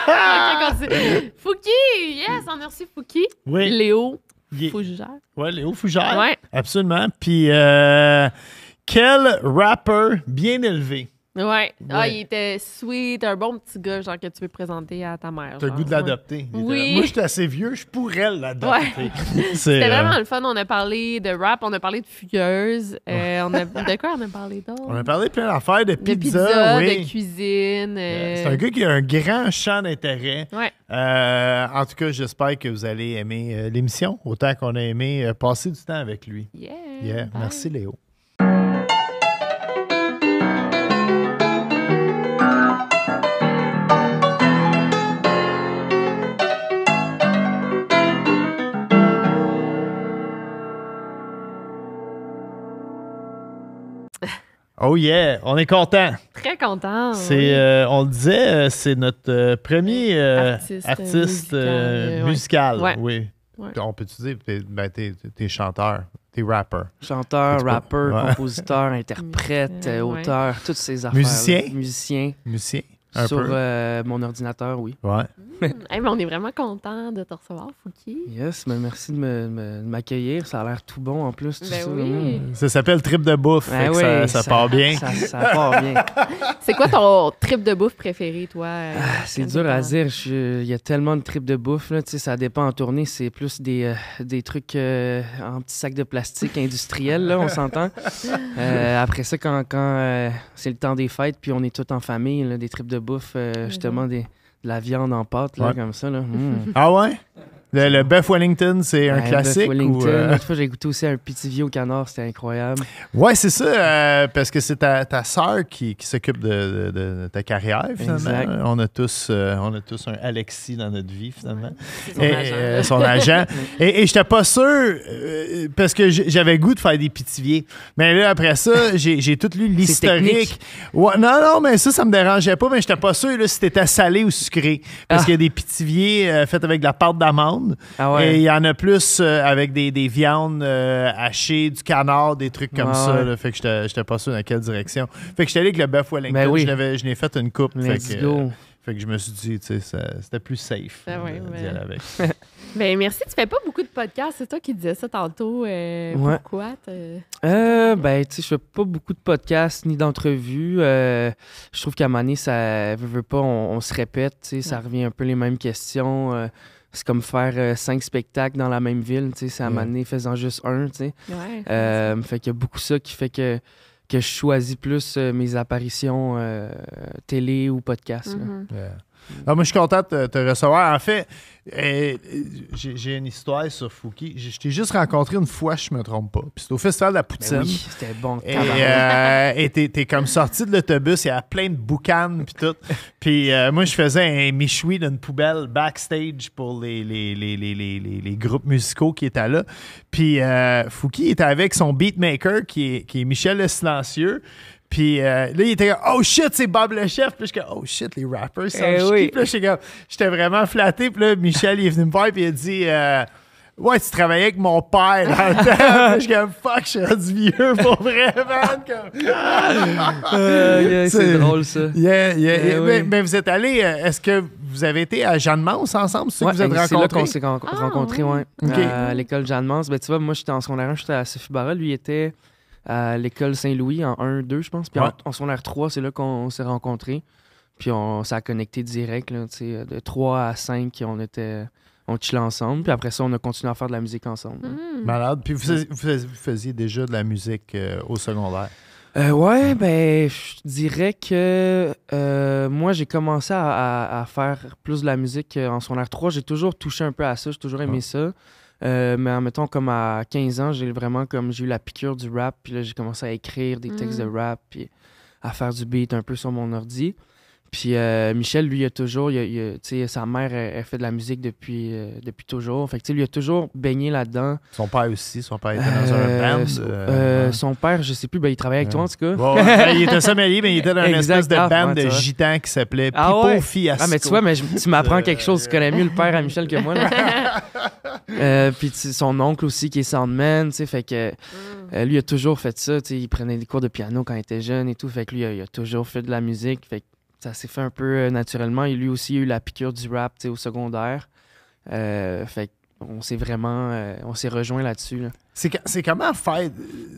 Fouki! Yes, merci Fouki. Oui. Léo yeah. Fougère. Oui, Léo Fougère. Ouais. Absolument. Puis, euh, quel rapper bien élevé? Ouais. Ah, il était sweet, un bon petit gars, genre que tu veux présenter à ta mère. T'as le goût de l'adopter. Oui. Moi, j'étais assez vieux, je pourrais l'adopter. C'était euh, vraiment le fun. On a parlé de rap, on a parlé de fugueuse. Euh, on a... De quoi on a parlé d'autre? On a parlé plein d'affaires, de pizza, de, cuisine. Euh, c'est un gars qui a un grand champ d'intérêt. Ouais. en tout cas, j'espère que vous allez aimer l'émission autant qu'on a aimé passer du temps avec lui. Yeah. yeah. Merci, Léo. Oh yeah, on est content. Très content. C'est, euh, on le disait, euh, c'est notre euh, premier artiste, musical. Oui. On peut-tu dire, t'es, ben, t'es, chanteur, t'es rapper. Chanteur, rapper, compositeur, interprète, auteur, toutes ces affaires. Musicien. Musicien. Musicien. Sur euh, mon ordinateur, oui. Ouais. Hmm. on est vraiment content de te recevoir, Fouki. Yes, merci de m'accueillir. Ça a l'air tout bon en plus. Tout ben ça. ça s'appelle trip de bouffe. Ben ça, part bien. Ça, part bien. C'est quoi ton trip de bouffe préféré, toi? Ah, euh, c'est dur à dire. Il y a tellement de tripes de bouffe. Là, ça dépend en tournée. C'est plus des, euh, des trucs en petits sacs de plastique industriels, là, on s'entend. après ça, quand, quand c'est le temps des fêtes, puis on est tous en famille, des trips de bouffe euh, mm-hmm. justement des, de la viande en pâte, là, comme ça. Là. Mm. Ah ouais? Le, le Wellington, c'est un classique. Le euh? fois, j'ai goûté aussi un petit vieux canard, c'était incroyable. Ouais, c'est ça, euh, parce que c'est ta, soeur sœur qui, s'occupe de, ta carrière, finalement. On, a tous, euh, on a tous un Alexis dans notre vie, finalement. Son agent. son agent. et, je j'étais pas sûr, parce que j'avais goût de faire des pitiviers. Mais là, après ça, j'ai tout lu l'historique. non, non, mais ça, ça me dérangeait pas, mais j'étais pas sûr si c'était salé ou sucré. Parce ah. qu'il y a des pitiviers faits avec de la pâte d'amande ah Et il y en a plus euh, avec des, viandes euh, hachées, du canard, des trucs comme ah ça. Ouais. fait que j'étais pas sûr dans quelle direction. Fait que suis allé avec le bœuf Wellington. Ben je l'ai fait une coupe. Euh, fait que, je me suis dit, tu c'était plus safe ah avec. Ben merci, tu fais pas beaucoup de podcasts, c'est toi qui disais ça tantôt. Pourquoi? Euh, ben je fais pas beaucoup de podcasts ni d'entrevues. je trouve qu'à un moment ça veut, pas, on, se répète, ça revient un peu les mêmes questions c'est comme faire euh, cinq spectacles dans la même ville, tu sais, c'est à m'amener faisant juste un, tu sais. Euh, fait qu'il y a beaucoup ça qui fait que, que je choisis plus euh, mes apparitions télé ou podcast. Mm-hmm. Ah, moi, je suis content de te, recevoir. En fait, euh, j'ai une histoire sur Fouki. Je, t'ai juste rencontré une fois, je me trompe pas. Puis c'était au Festival de la ben Poutine. c'était bon. Et euh, t'es comme sorti de l'autobus, il y a plein de boucanes puis tout. Puis euh, moi, je faisais un michoui d'une poubelle backstage pour les, les, groupes musicaux qui étaient là. Puis Fouki était avec son beatmaker qui est, qui est Michel Le Silencieux. Puis euh, là, il était comme « Oh shit, c'est Bob le chef! » Puis comme « Oh shit, les rappers sont eh j'étais vraiment flatté. Puis là, Michel, il est venu me voir et il a dit euh, Ouais, tu travaillais avec mon père dans le comme « Fuck, je suis vieux pour vrai, c'est drôle, ça. Eh mais, vous êtes allé... Euh, est-ce que vous avez été à Jeanne-Mance ensemble? C'est vous êtes rencontrés? là s'est ah. rencontrés, ouais. à l'école Jeanne-Mance. Ben, tu vois, moi, j'étais en secondaire j'étais à Sophie Barra. Lui, était à l'école Saint-Louis en 1-2, je pense. Puis en, son secondaire 3, c'est là qu'on s'est rencontrés. Puis on, ça connecté direct, de 3 à 5, on était on chillait ensemble. Puis après ça, on a continué à faire de la musique ensemble. Hmm. Malade. Puis vous faisiez, déjà de la musique euh, au secondaire. Euh, ouais, ben, je dirais que euh, moi, j'ai commencé à, faire plus de la musique euh, en secondaire 3. J'ai toujours touché un peu à ça, j'ai toujours aimé ça. Euh, mais en mettant comme à 15 ans, j'ai vraiment comme j'ai eu la piqûre du rap, puis là j'ai commencé à écrire des textes de mm. rap, puis à faire du beat un peu sur mon ordi. Puis euh, Michel, lui, il a toujours, il a, sa mère, elle, fait de la musique depuis, euh, depuis toujours. Fait que, lui, il a toujours baigné là-dedans. Son père aussi, son père était dans un band. Son père, je sais plus, ben, il travaillait avec toi en tout cas. il était sommelier, mais il était dans une espèce de ah, band de gitans qui s'appelait Pipo ah Fiasco. Ah, mais tu vois, mais tu m'apprends quelque chose, tu connais mieux le père à Michel que moi. Euh, puis son oncle aussi qui est soundman, fait que mm. euh, lui a toujours fait ça, tu il prenait des cours de piano quand il était jeune et tout, fait que lui, il a toujours fait de la musique, fait que ça s'est fait un peu euh, naturellement. il lui aussi, a eu la piqûre du rap, au secondaire. fait on s'est vraiment, on s'est rejoint là-dessus, C'est comment faire, tu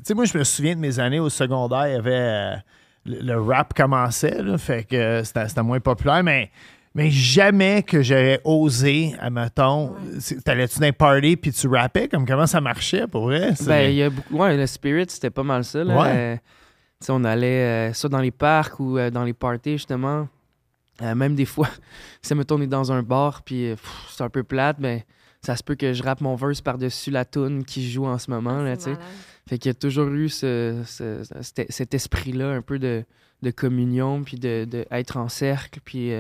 sais, moi, je me souviens de mes années au secondaire, y avait... Le, rap commençait, fait que c'était moins populaire, mais mais jamais que j'aurais osé, admettons, t'allais-tu dans un party puis tu rappais, comme comment ça marchait pour vrai? Ben, il y a beaucoup. Ouais, le spirit, c'était pas mal ça. Là. Euh, on allait euh, soit dans les parcs ou euh, dans les parties, justement. même des fois, si me on est dans un bar puis c'est un peu plate, mais ben, ça se peut que je rappe mon verse par-dessus la toune qui joue en ce moment. Ah, là, sais. fait qu'il y a toujours eu ce, cet, esprit-là, un peu de, de communion, puis d'être de, de en cercle, puis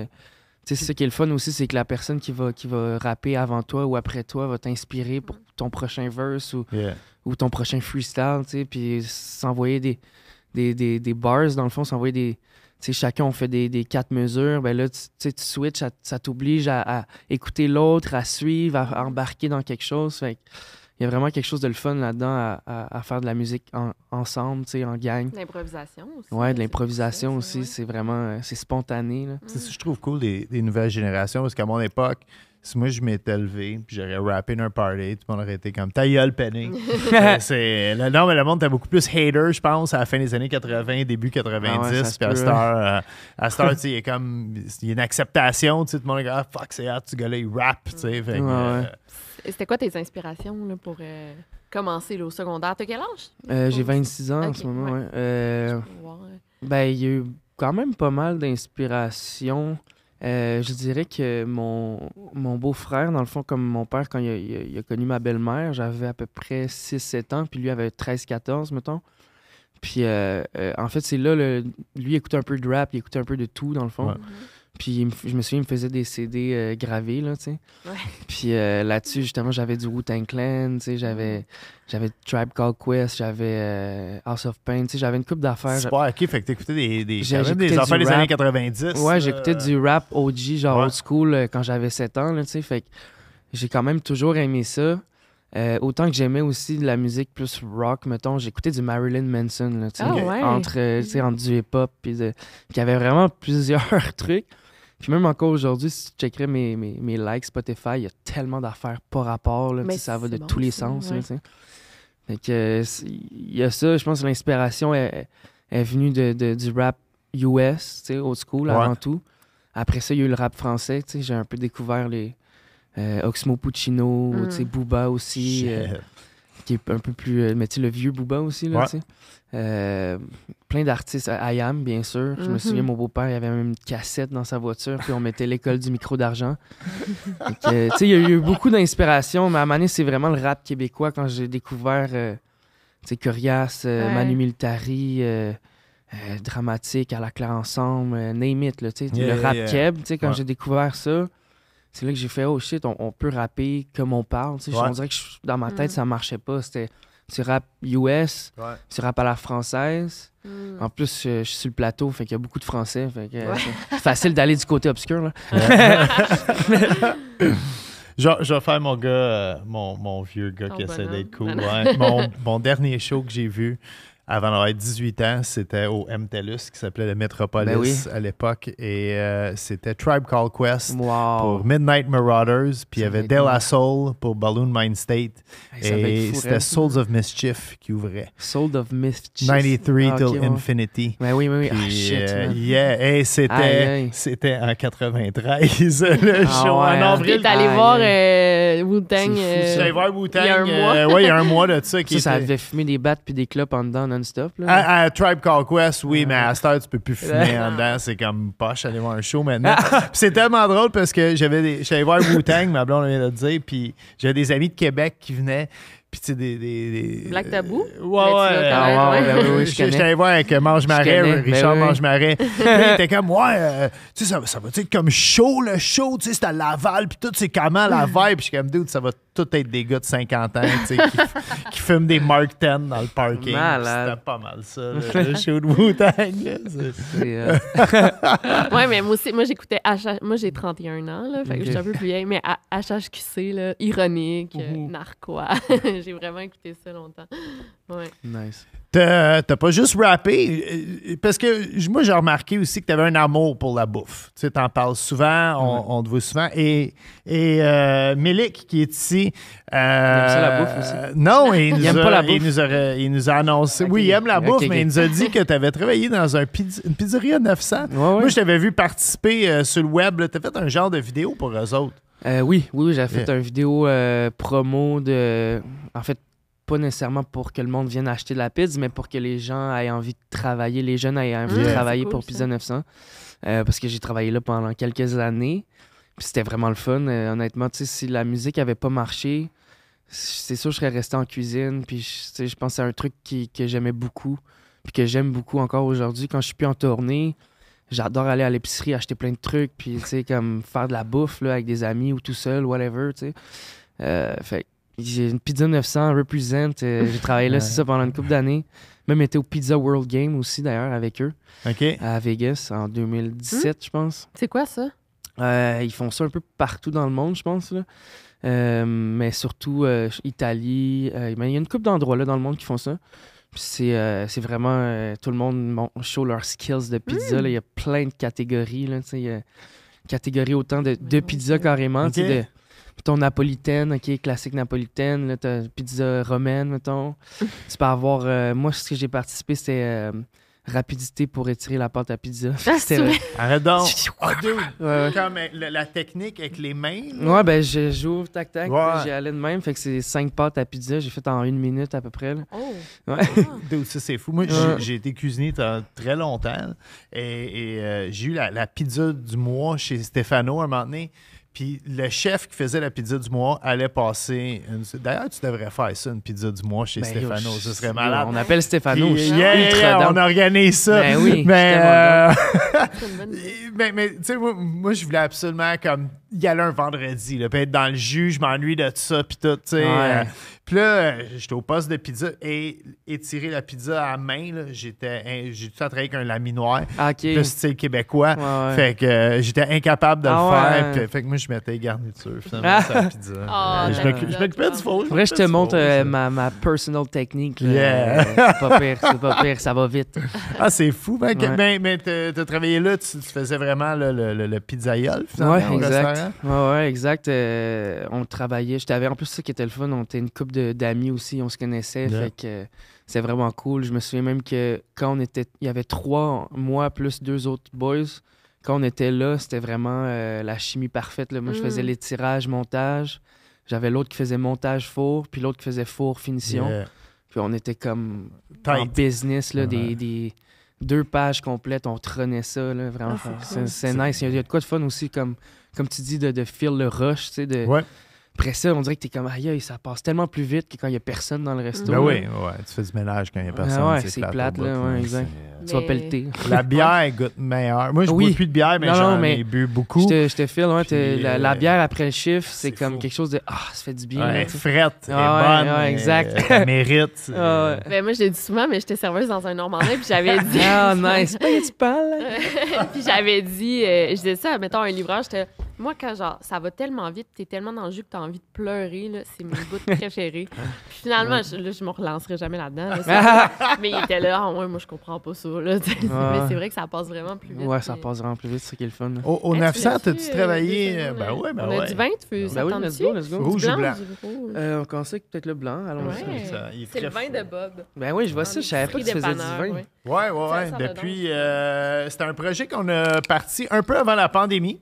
c'est ça qui est le fun aussi, c'est que la personne qui va, qui va rapper avant toi ou après toi va t'inspirer pour ton prochain verse ou, ton prochain freestyle, tu puis s'envoyer des, des, bars, dans le fond, s'envoyer des... chacun, on fait des, quatre mesures, ben là, tu, switches, ça, t'oblige à, écouter l'autre, à suivre, à, embarquer dans quelque chose, fait il y a vraiment quelque chose de le fun là-dedans à, à, faire de la musique ensemble, tu sais, en gang. L'improvisation aussi. Ouais, de l'improvisation aussi. C'est vraiment euh, c'est spontané. C'est ce que mm. je trouve cool des, nouvelles générations parce qu'à mon époque, si moi je m'étais levé puis j'aurais rappé un party, tout le monde aurait été comme ta gueule Penny. Euh, non mais le monde était beaucoup plus hater, je pense, à la fin des années 80, début 90, ah hein. euh, à cette à tu sais, comme il y a une acceptation, tu sais, tout le monde est comme ah, fuck c'est hard, tu gars il rap, tu sais, c'était quoi tes inspirations pour euh, commencer le secondaire? T'as quel âge? Euh, j'ai 26 ans en ce moment, euh, ben, il y a eu quand même pas mal d'inspirations. je dirais que mon, mon beau-frère, dans le fond, comme mon père, quand il a, connu ma belle-mère, j'avais à peu près 6-7 ans, puis lui avait 13-14, mettons. Puis en fait, c'est là, le, lui écoutait un peu de rap, il écoutait un peu de tout, dans le fond. Mm-hmm. Puis je me souviens, il me faisait des CD euh, gravés, là, tu sais. Ouais. Puis euh, là-dessus, justement, j'avais du Wu-Tang Clan, tu sais, j'avais, mm. Tribe Called Quest, j'avais euh, House of Pain, tu sais, j'avais une coupe d'affaires. Super, ok, fait que t'écoutais des, des, quand des affaires des années 90. Ouais, j'écoutais du rap OG, genre old school, quand j'avais 7 ans, là, tu sais, fait que j'ai quand même toujours aimé ça. autant que j'aimais aussi de la musique plus rock, mettons, j'écoutais du Marilyn Manson, là, oh, ouais. entre, entre, du hip-hop, puis il y avait vraiment plusieurs trucs. Puis même encore aujourd'hui, si tu checkerais mes, mes, likes Spotify, il y a tellement d'affaires par rapport. Là, ça va de tous les sens. Donc, que, il y a ça, je pense que l'inspiration est, venue de, du rap US, old school avant tout. Après ça, il y a eu le rap français. J'ai un peu découvert les euh, Oxmo Puccino, mm. Booba aussi. Euh, qui est un peu plus. Euh, mais tu sais, le vieux Booba aussi, là, tu sais. Euh, plein d'artistes. I Am, bien sûr. Je me mhm. souviens, mon beau-père, il avait même une cassette dans sa voiture, puis on mettait l'école du micro d'argent. tu sais, il y a eu beaucoup d'inspiration, mais à Mané, c'est vraiment le rap québécois quand j'ai découvert, euh, tu sais, Curias, Manu Militari. dramatique à la claire ensemble, name it, le rap tu keb, quand j'ai découvert ça, c'est là que j'ai fait, oh shit, on, peut rapper comme on parle. On dirait que dans ma tête, mm. ça marchait pas. C'était tu rap US, tu rap à la française. Mm. En plus, je, suis sur le plateau, fait qu'il y a beaucoup de français. C'est facile d'aller du côté obscur. je, vais faire mon gars, euh, mon, vieux gars qui essaie d'être cool. mon, dernier show que j'ai vu, avant d'avoir 18 ans, c'était au MTELUS qui s'appelait le Metropolis ben à l'époque. Et euh, c'était Tribe Call Quest pour Midnight Marauders. Puis il y avait De La Soul pour Balloon Mind State. et c'était Souls of Mischief qui ouvrait. Souls of Mischief. 93 ah, till Infinity. Ben oui, oui, ben oui. ah, shit, euh, yeah. c'était, c'était en 93, le ah, show en hein. avril. allé voir euh, Wu-Tang. J'allais voir Wu-Tang. Il y a un mois. Oui, il y a un mois de ça. Qui ça, avait fumé des battes puis des clubs en dedans. À, Tribe Conquest, Quest, oui, mais à Star, tu peux plus fumer en dedans. C'est comme poche aller voir un show maintenant. c'est tellement drôle parce que j'avais j'allais voir Wu-Tang, ma blonde vient de le dire, puis j'avais des amis de Québec qui venaient. Puis, tu sais, des, des, Black euh, Tabou? Ah, ouais, ouais. ouais, je J'étais allé voir avec Mange Marais, euh, ben Richard Mange Marais. il était comme, ouais, euh, tu sais, ça, ça va être comme chaud, le show, tu sais, c'est à Laval, puis tout, c'est comment la mm. vibe? Puis, je suis comme, dude, ça va tout être des gars de 50 ans, tu sais, qui, fument des Mark 10 dans le parking. C'était pas mal ça, le, le show de Wu-Tang. ouais, mais moi aussi, moi j'écoutais HH... Moi j'ai 31 ans, là, je suis un peu plus vieille, mais HHQC, là, ironique, euh, narquois j'ai vraiment écouté ça longtemps. Nice. T'as pas juste rappé, euh, parce que moi, j'ai remarqué aussi que t'avais un amour pour la bouffe. Tu sais, t'en parles souvent, on, te voit souvent. Et, et euh, qui est ici... Euh, Non, il, nous, pas la bouffe. Il, nous a, annoncé... Oui, il aime la bouffe, mais il nous a dit que t'avais travaillé dans un une pizzeria 900. moi, je t'avais vu participer euh, sur le web. T'as fait un genre de vidéo pour eux autres. Euh, oui, oui, j'avais fait un une vidéo euh, promo de. En fait, pas nécessairement pour que le monde vienne acheter de la pizza, mais pour que les gens aient envie de travailler, les jeunes aient envie de mm. travailler pour Pizza 900. Euh, parce que j'ai travaillé là pendant quelques années. Puis c'était vraiment le fun. honnêtement, si la musique avait pas marché, c'est sûr que je serais resté en cuisine. Puis je pense que c'est un truc qui, que j'aimais beaucoup. Puis que j'aime beaucoup encore aujourd'hui. Quand je suis plus en tournée, j'adore aller à l'épicerie, acheter plein de trucs, puis, tu comme faire de la bouffe, avec des amis ou tout seul, whatever, euh, fait j'ai une pizza 900 represent. Euh, j'ai travaillé là, ça, pendant une couple d'années. Même été au Pizza World Game aussi, d'ailleurs, avec eux. OK. À Vegas, en 2017, hmm. je pense. C'est quoi ça? Euh, ils font ça un peu partout dans le monde, je pense. Là. mais surtout Italie. Ben, il y a une couple d'endroits dans le monde qui font ça. Euh, c'est vraiment. Euh, tout le monde show leurs skills de pizza. Mm. Il y a plein de catégories. Il y a catégorie autant de, de pizza carrément. De, ton napolitaine, ok, classique napolitaine. Là, as pizza romaine, mettons. tu peux avoir. Euh, moi, ce que j'ai participé, c'est rapidité pour étirer la pâte à pizza. Ah, C'était Arrête donc. Ah, Comme euh, la, technique avec les mains. Oui, Ouais, ben j'ouvre, tac, tac. Ouais. J'y allais de même. Fait que c'est cinq pâtes à pizza. J'ai fait en une minute à peu près. Oh. Ouais. Ah. ça, c'est fou. Moi, j'ai été cuisinier très longtemps. Et, et euh, j'ai eu la, la, pizza du mois chez Stefano un moment donné. Puis le chef qui faisait la pizza du mois allait passer. D'ailleurs, tu devrais faire ça, une pizza du mois chez ben, Stéphano. Ce serait malade. On appelle Stéphano. Puis, on organise ça. Ben oui, mais, ben, euh, ben, mais, tu sais, moi, je voulais absolument comme y aller un vendredi, là, puis être dans le jus, je m'ennuie de ça, puis tout. tu sais. Euh, puis là, euh, j'étais au poste de pizza et étirer la pizza à main, j'étais, j'ai tout à travailler avec un laminoir. de ah, style québécois. Fait que euh, j'étais incapable de ah, le faire. fait que moi, je mettais garniture, ah. sur la pizza. je, m'occupais, du du faux. Vrai, je te montre euh, ma, ma personal technique. c'est pas pire, c'est pas pire, ça va vite. Ah, c'est fou. mais, ben, mais ben, ben, t'as, travaillé là, tu, faisais vraiment le, le, le, exact. Ouais, exact. on travaillait. en plus, ça qui était le fun, on était une coupe d'amis aussi, on se connaissait. c'est vraiment cool. Je me souviens même que quand on était. Il y avait trois, moi plus deux autres boys. Quand on était là, c'était vraiment euh, la chimie parfaite. Là. Moi, je faisais mm. les tirages, montage. J'avais l'autre qui faisait montage four, puis l'autre qui faisait four finition. Puis on était comme en business, là, des, deux pages complètes, on trônait ça, vraiment. Ah, c'est nice. Il y, a, de quoi de fun aussi, comme, comme tu dis, de, de feel le rush, tu sais, de. Après ça, on dirait que t'es comme aïe, ça passe tellement plus vite que quand il y a personne dans le resto. Ben oui, ouais, tu fais du ménage quand il y a ah personne. Ah ouais, c'est plate, là, ouais, exact. Euh, tu vas pelleter. La bière goûte meilleure. Moi, je oui. bois plus de bière, mais j'en ai bu beaucoup. Je te file, ouais, la, euh, bière après le chiffre, c'est comme quelque chose de ah, ça fait du bien. Ouais, frette, ah, bonne, exact. Euh, elle mérite. Ah, ben, moi, je l'ai dit souvent, mais j'étais serveuse dans un normandais ah, puis j'avais dit. Ah, nice. Puis j'avais dit, je disais ça, mettons, un livreur, j'étais moi, quand genre, ça va tellement vite, t'es tellement dans le jus que t'as envie de pleurer, là, c'est mes bouts préférés. Puis finalement, je, je me relancerai jamais là-dedans. mais il était là, moins ah moi, je comprends pas ça. Là, Mais c'est vrai que ça passe vraiment plus vite. Ouais, ça passe vraiment plus vite, c'est ça qui est le fun. Au, 900, tu t'as-tu travaillé? Euh, ben ouais, ben On a du vin, tu veux ben oui, let's go, let's Rouge ou blanc? Euh, on pensait avec peut-être le blanc, allons-y. C'est le vin de Bob. Ben oui, je vois ça, je savais pas que tu faisais du vin. Ouais, ouais, Depuis, euh, c'était un projet qu'on a parti un peu avant la pandémie.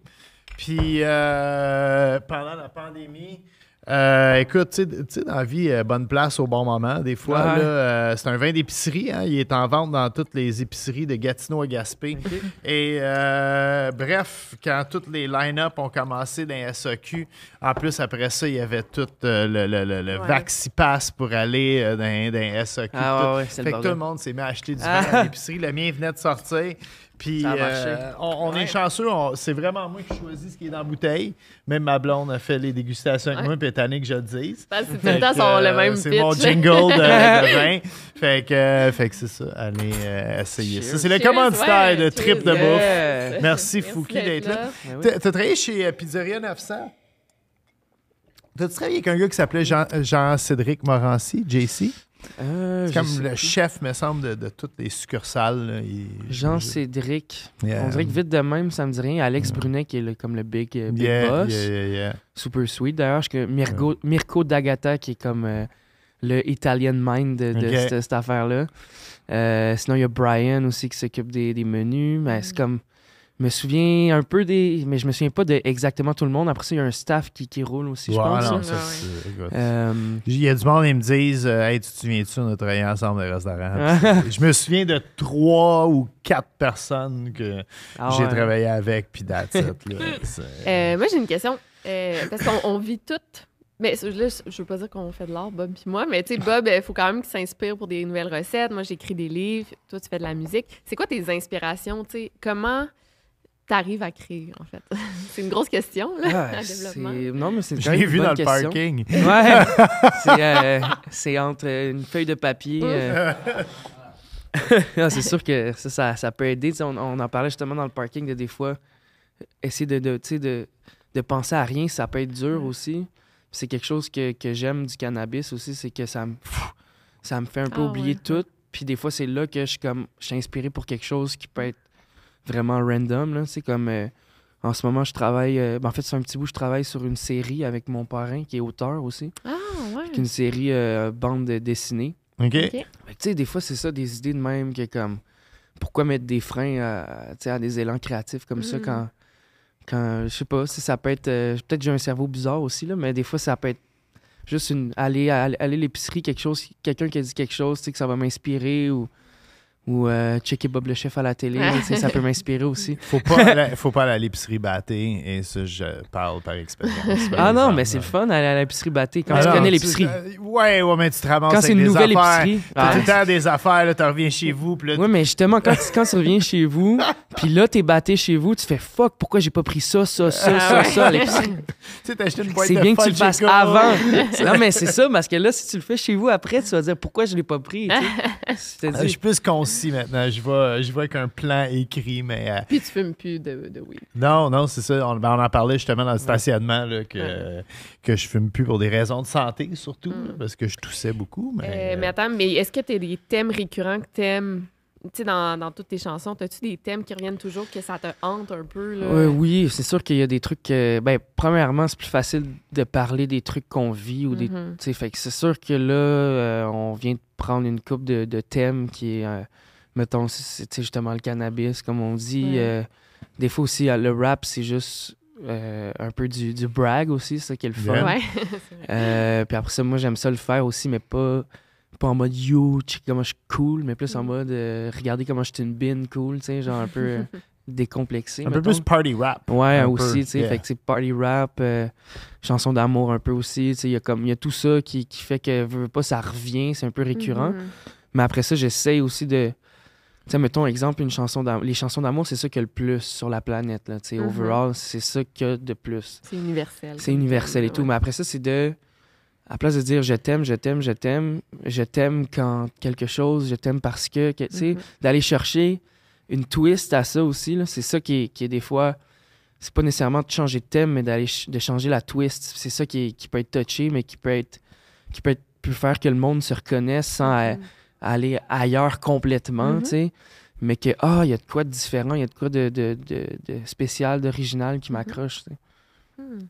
Puis euh, pendant la pandémie, euh, écoute, tu sais, dans la vie, euh, bonne place au bon moment. Des fois, c'est un vin d'épicerie. Hein, il est en vente dans toutes les épiceries de Gatineau à Gaspé. Et bref, quand toutes les line-up ont commencé dans les en plus, après ça, il y avait tout le, le, le, pour aller dans, dans Ah, tout. fait le que tout le monde s'est mis à acheter du vin d'épicerie. Le mien venait de sortir. Puis euh, on, est chanceux, c'est vraiment moi qui choisis ce qui est dans la bouteille. Même ma blonde a fait les dégustations avec moi, puis que je le dise. C'est tout le temps le même euh, C'est mon jingle de, vin. Fait que, euh, que c'est ça, allez essayer ça. C'est le commanditaire de Trip de Bouffe. Merci, Fouki d'être là. Ben t'as travaillé chez Pizzeria 900? T'as-tu travaillé avec un gars qui s'appelait Jean-Cédric Morancy, JC? Euh, comme le chef, me semble, de, toutes les succursales. Jean-Cédric. On dirait que vite de même, ça me dit rien. Alex Brunet, qui est comme le big, euh, boss. Super sweet. D'ailleurs, Mirko, Mirko D'Agata, qui est comme euh, le Italian mind de, cette, affaire-là. sinon, il y a Brian aussi qui s'occupe des, des menus. Mais c'est mm. comme me souviens un peu des. Mais je me souviens pas de exactement tout le monde. Après ça, il y a un staff qui, qui roule aussi, je pense. Euh, il y a du monde, ils me disent euh, Hey, tu te souviens-tu, on a ensemble au restaurant ah. Je me souviens de trois ou quatre personnes que ah j'ai travaillées travaillé avec, puis that's euh, moi, j'ai une question. parce qu'on vit toutes. Mais là, je veux pas dire qu'on fait de l'art, Bob puis moi, mais tu sais, Bob, il faut quand même qu'il s'inspire pour des nouvelles recettes. Moi, j'écris des livres, toi, tu fais de la musique. C'est quoi tes inspirations, tu sais? Comment t'arrives à créer, en fait? c'est une grosse question, là, ah, Non, mais c'est J'ai vu dans le parking. Euh, c'est entre une feuille de papier. Euh, ah, c'est sûr que ça, ça, peut aider. On, en parlait justement dans le parking de des fois, essayer de, de, de, penser à rien, ça peut être dur aussi. C'est quelque chose que, j'aime du cannabis aussi, c'est que ça me, ça me fait un peu ah oublier tout. Puis des fois, c'est là que je comme, je suis inspiré pour quelque chose qui peut être vraiment random. là. C'est comme euh, en ce moment, je travaille. Euh, ben, en fait, c'est un petit bout, je travaille sur une série avec mon parrain qui est auteur aussi. Ah, ouais. une série euh, bande dessinée. OK. Tu sais, des fois, c'est ça, des idées de même que comme. Pourquoi mettre des freins à, à des élans créatifs comme ça mm. quand. quand je sais pas, si ça peut être. Peut-être j'ai un cerveau bizarre aussi, là, mais des fois, ça peut être juste une aller à aller l'épicerie quelque chose quelqu'un qui a dit quelque chose tu sais que ça va m'inspirer ou ou euh, checker Bob le chef à la télé, ça peut m'inspirer aussi. Faut pas aller, faut pas aller à l'épicerie battée et ça je parle par expérience. ah non, mais c'est le fun d'aller à l'épicerie battée quand tu connais l'épicerie. Euh, ouais, ouais, mais tu te ramasses quand c'est une nouvelle épicerie. T'as tout des affaires, là, tu reviens chez vous, puis Ouais, mais justement quand tu, quand tu reviens chez vous, puis là t'es batté chez vous, tu fais fuck, pourquoi j'ai pas pris ça, ça, ça, ah ça, ça à l'épicerie. C'est bien que tu le fasses avant. non mais c'est ça parce que là si tu le fais chez vous après, tu vas dire pourquoi je l'ai pas pris. Ah, je peux plus si maintenant. Je vois, je vois qu'un plan écrit, mais. Euh, Puis tu fumes plus de, weed. Non, non, c'est ça. On, ben, en parlait justement dans le stationnement que, que je fume plus pour des raisons de santé, surtout, mm. parce que je toussais beaucoup. Mais, eh, mais attends, mais est-ce que tu as des thèmes récurrents que tu dans, toutes tes chansons, as-tu des thèmes qui reviennent toujours, que ça te hante un peu? Là? Euh, oui, c'est sûr qu'il y a des trucs. ben, premièrement, c'est plus facile de parler des trucs qu'on vit ou des. Mhm. c'est sûr que là, euh, on vient de prendre une coupe de, de, thèmes qui est, euh, mettons, c'est justement le cannabis, comme on dit. Euh, des fois aussi, le rap, c'est juste. un peu du, du brag aussi, ça qui est le fun. puis après ça, moi j'aime ça le faire aussi, mais pas pas en mode yo, check comment je suis cool, mais plus en mm. mode euh, regarder regardez comment je suis une bin cool, tu genre un peu euh, décomplexé. un peu plus party rap. Ouais, aussi, tu sais. Fait que c'est party rap, euh, chanson d'amour un peu aussi, tu sais. Il y, a tout ça qui, fait que veux, pas, ça revient, c'est un peu récurrent. Mm-hmm. Mais après ça, j'essaye aussi de. Tu sais, mettons exemple, une chanson d'amour. Les chansons d'amour, c'est ça qu'il y a le plus sur la planète, tu sais. Mm-hmm. Overall, c'est ça qu'il y a de plus. C'est universel. C'est universel et tout. Mais après ça, c'est de à place de dire je t'aime, je t'aime, je t'aime, je t'aime quand quelque chose, je t'aime parce que, tu sais, mm-hmm. d'aller chercher une twist à ça aussi, c'est ça qui est, qui est, des fois, c'est pas nécessairement de changer de thème, mais d'aller de changer la twist. C'est ça qui, qui, peut être touché, mais qui peut être, qui peut être, plus faire que le monde se reconnaisse sans mm-hmm. aller ailleurs complètement, mm-hmm. tu sais. Mais que, ah, il y a de quoi de différent, il y a de quoi de, de, de, de spécial, d'original qui m'accroche, tu sais. Mm.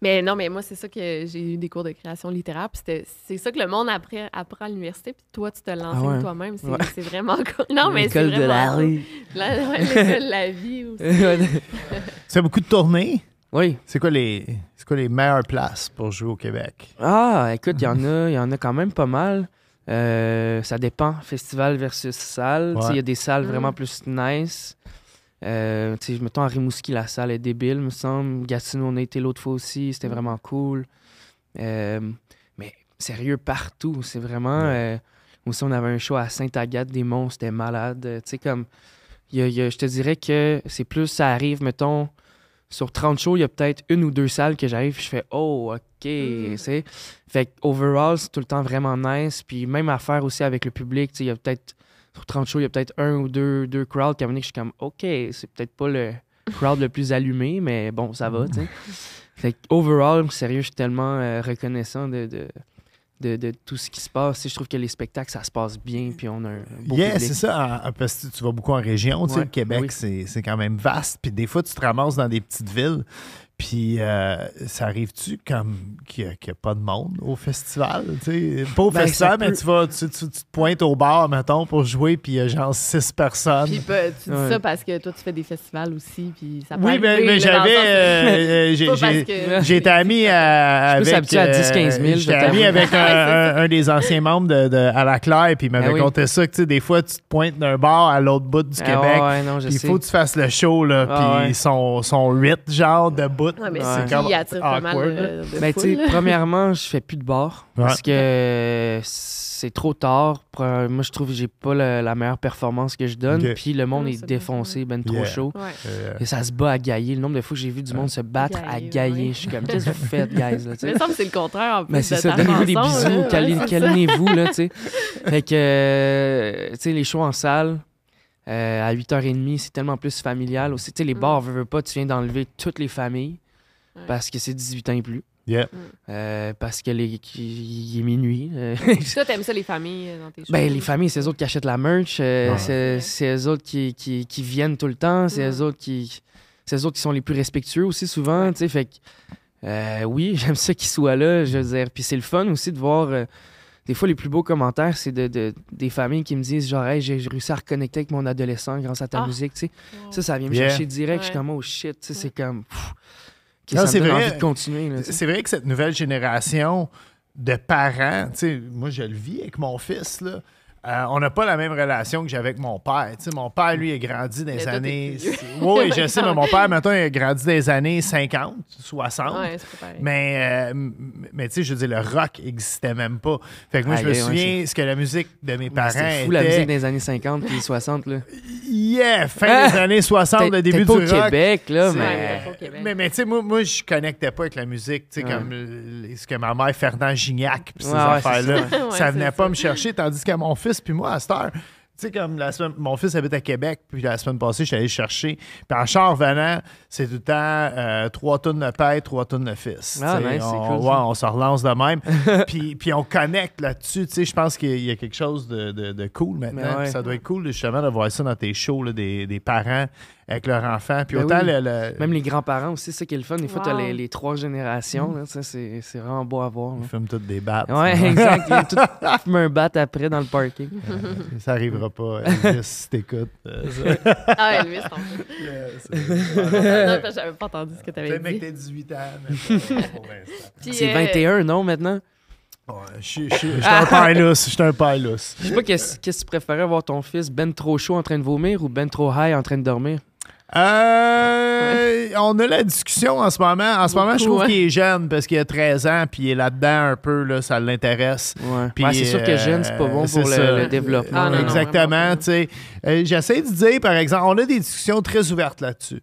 Mais non, mais moi, c'est ça que j'ai eu des cours de création littéraire. Puis c'est ça que le monde après, apprend à l'université. Puis toi, tu te ah lances toi-même. C'est vraiment cool. Non, mais c'est vraiment... de la rue. L'école de la vie aussi. c'est beaucoup de tournées. Oui. C'est quoi les c'est quoi les meilleures places pour jouer au Québec? Ah, écoute, il y en a, y en a quand même pas mal. Euh, ça dépend, festival versus salle. Il y a des salles mm. vraiment plus nice. Euh, tu je me à Rimouski, la salle est débile, me semble. Gatineau, on a été l'autre fois aussi, c'était mm. vraiment cool. Euh, mais sérieux, partout. C'est vraiment. Euh, aussi, on avait un show à Sainte-Agathe-des-Monts, c'était malade. Tu sais, comme. je te dirais que c'est plus, ça arrive, mettons, sur 30 shows, il y a peut-être une ou deux salles que j'arrive, je fais oh, ok. Mm. Fait Fait overall, c'est tout le temps vraiment nice. Puis même affaire aussi avec le public, il y a peut-être sur 30 shows, il y a peut-être un ou deux, crowds qui que je suis comme, OK, c'est peut-être pas le crowd le plus allumé, mais bon, ça va, tu sais. Fait overall, sérieux, je suis tellement euh, reconnaissant de, de tout ce qui se passe. Je trouve que les spectacles, ça se passe bien, puis on a un beau yeah, c'est ça, tu vas beaucoup en région. le Québec, c'est quand même vaste. Puis des fois, tu te ramasses dans des petites villes. Puis, euh, ça arrive-tu comme qu'il n'y a, pas de monde au festival? T'sais? Pas au ben, festival, mais tu, vas, tu, te pointes au bar, mettons, pour jouer, puis il y a genre six personnes. Puis, tu dis ça parce que toi, tu fais des festivals aussi, puis ça Oui, ben, mais, mais j'avais. J'étais ami à, avec. Je suis à 10-15 000. J'étais ami avec un, des anciens membres de, à la Claire, puis il m'avait compté ah conté oui. ça, que des fois, tu te pointes d'un bar à l'autre bout du ah Québec, il faut que tu fasses le show, là, ah puis ils sont huit, genre bout. Ouais, mais c'est qui attire pas mal euh, de, Premièrement, je fais plus de bar parce que c'est trop tard. Moi, je trouve que j'ai pas la, meilleure performance que je donne. Puis le monde est, défoncé, ben trop chaud. Et ça se bat à gailler. Le nombre de fois que j'ai vu du monde se battre à gailler, je suis comme, qu'est-ce que vous faites, guys? Là, mais ça me c'est le contraire en ben, plus. Ben, c'est ça, donnez-vous des bisous, calmez-vous. Fait que, euh, tu sais, les shows en salle, euh, à 8h30, c'est tellement plus familial aussi. les mm. bars, veux, pas, tu viens d'enlever toutes les familles parce que c'est 18 ans et plus. Mm. Euh, parce que les, il est minuit. Euh. Toi, t'aimes ça, les familles dans tes Ben, les familles, c'est eux autres qui achètent la merch, c'est eux autres qui, viennent tout le temps, c'est eux autres qui. C'est autres qui sont les plus respectueux aussi, souvent. fait oui, j'aime ça qu'ils soient là, je veux dire. Puis c'est le fun aussi de voir des fois, les plus beaux commentaires, c'est de, des familles qui me disent genre, j'ai réussi à reconnecter avec mon adolescent grâce à ta ah. musique. Ça, ça vient me chercher direct. Je suis comme, oh shit, c'est comme. ça envie de continuer. C'est vrai que cette nouvelle génération de parents, moi, je le vis avec mon fils, là euh, on n'a pas la même relation que j'ai avec mon père. mon père, lui, a grandi dans les années. oui, je sais, mais mon père, maintenant, il a grandi dans les années 50, 60. mais, euh, mais tu sais, je veux le rock n'existait même pas. Fait que moi, je me souviens ce que la musique de mes parents. C'est fou la musique des années 50 puis 60, là. Yeah, fin des ah! années 60, le début du au Québec, là, mais. Mais, tu sais, moi, moi je connectais pas avec la musique, tu sais, comme ce que ma mère, Fernand Gignac, puis ces affaires-là. ça venait pas me chercher, tandis que mon fils, puis moi à cette heure. Tu sais, comme la semaine, mon fils habite à Québec, puis la semaine passée, je suis allé chercher. Puis en char venant, c'est tout le temps euh, trois tonnes de père, trois tonnes de fils. Ah, on, cool, on se relance de même. puis, puis on connecte là-dessus. Tu sais, je pense qu'il y a quelque chose de, cool maintenant. Ça doit être cool justement de voir ça dans tes shows, des, des parents avec leur enfant Puis ben Même les grands-parents aussi, c'est ça qui est le fun. Des fois, t'as tu les, trois générations. ça, c'est, vraiment beau à voir. Ils fument toutes des battes. Ouais, exact. Ils, fument un bat après dans le parking. Euh, ça arrivera pas, Elvis, si t'écoutes. Euh, ah, Elvis, t'en Non, j'avais pas entendu ce que t'avais dit. Le mec, t'es 18 ans. c'est 21, euh, non, maintenant? Je suis un Je suis un Je sais pas, qu'est-ce que tu préférais voir ton fils ben trop chaud en train de vomir ou ben trop high en train de dormir? Euh, on a la discussion en ce moment. En ce moment, je trouve qu'il est jeune parce qu'il a 13 ans, puis il est là-dedans un peu, là, ça l'intéresse. Ouais. c'est sûr que jeune, c'est pas bon euh, pour le, développement. Ah, exactement. Euh, j'essaie de dire, par exemple, on a des discussions très ouvertes là-dessus.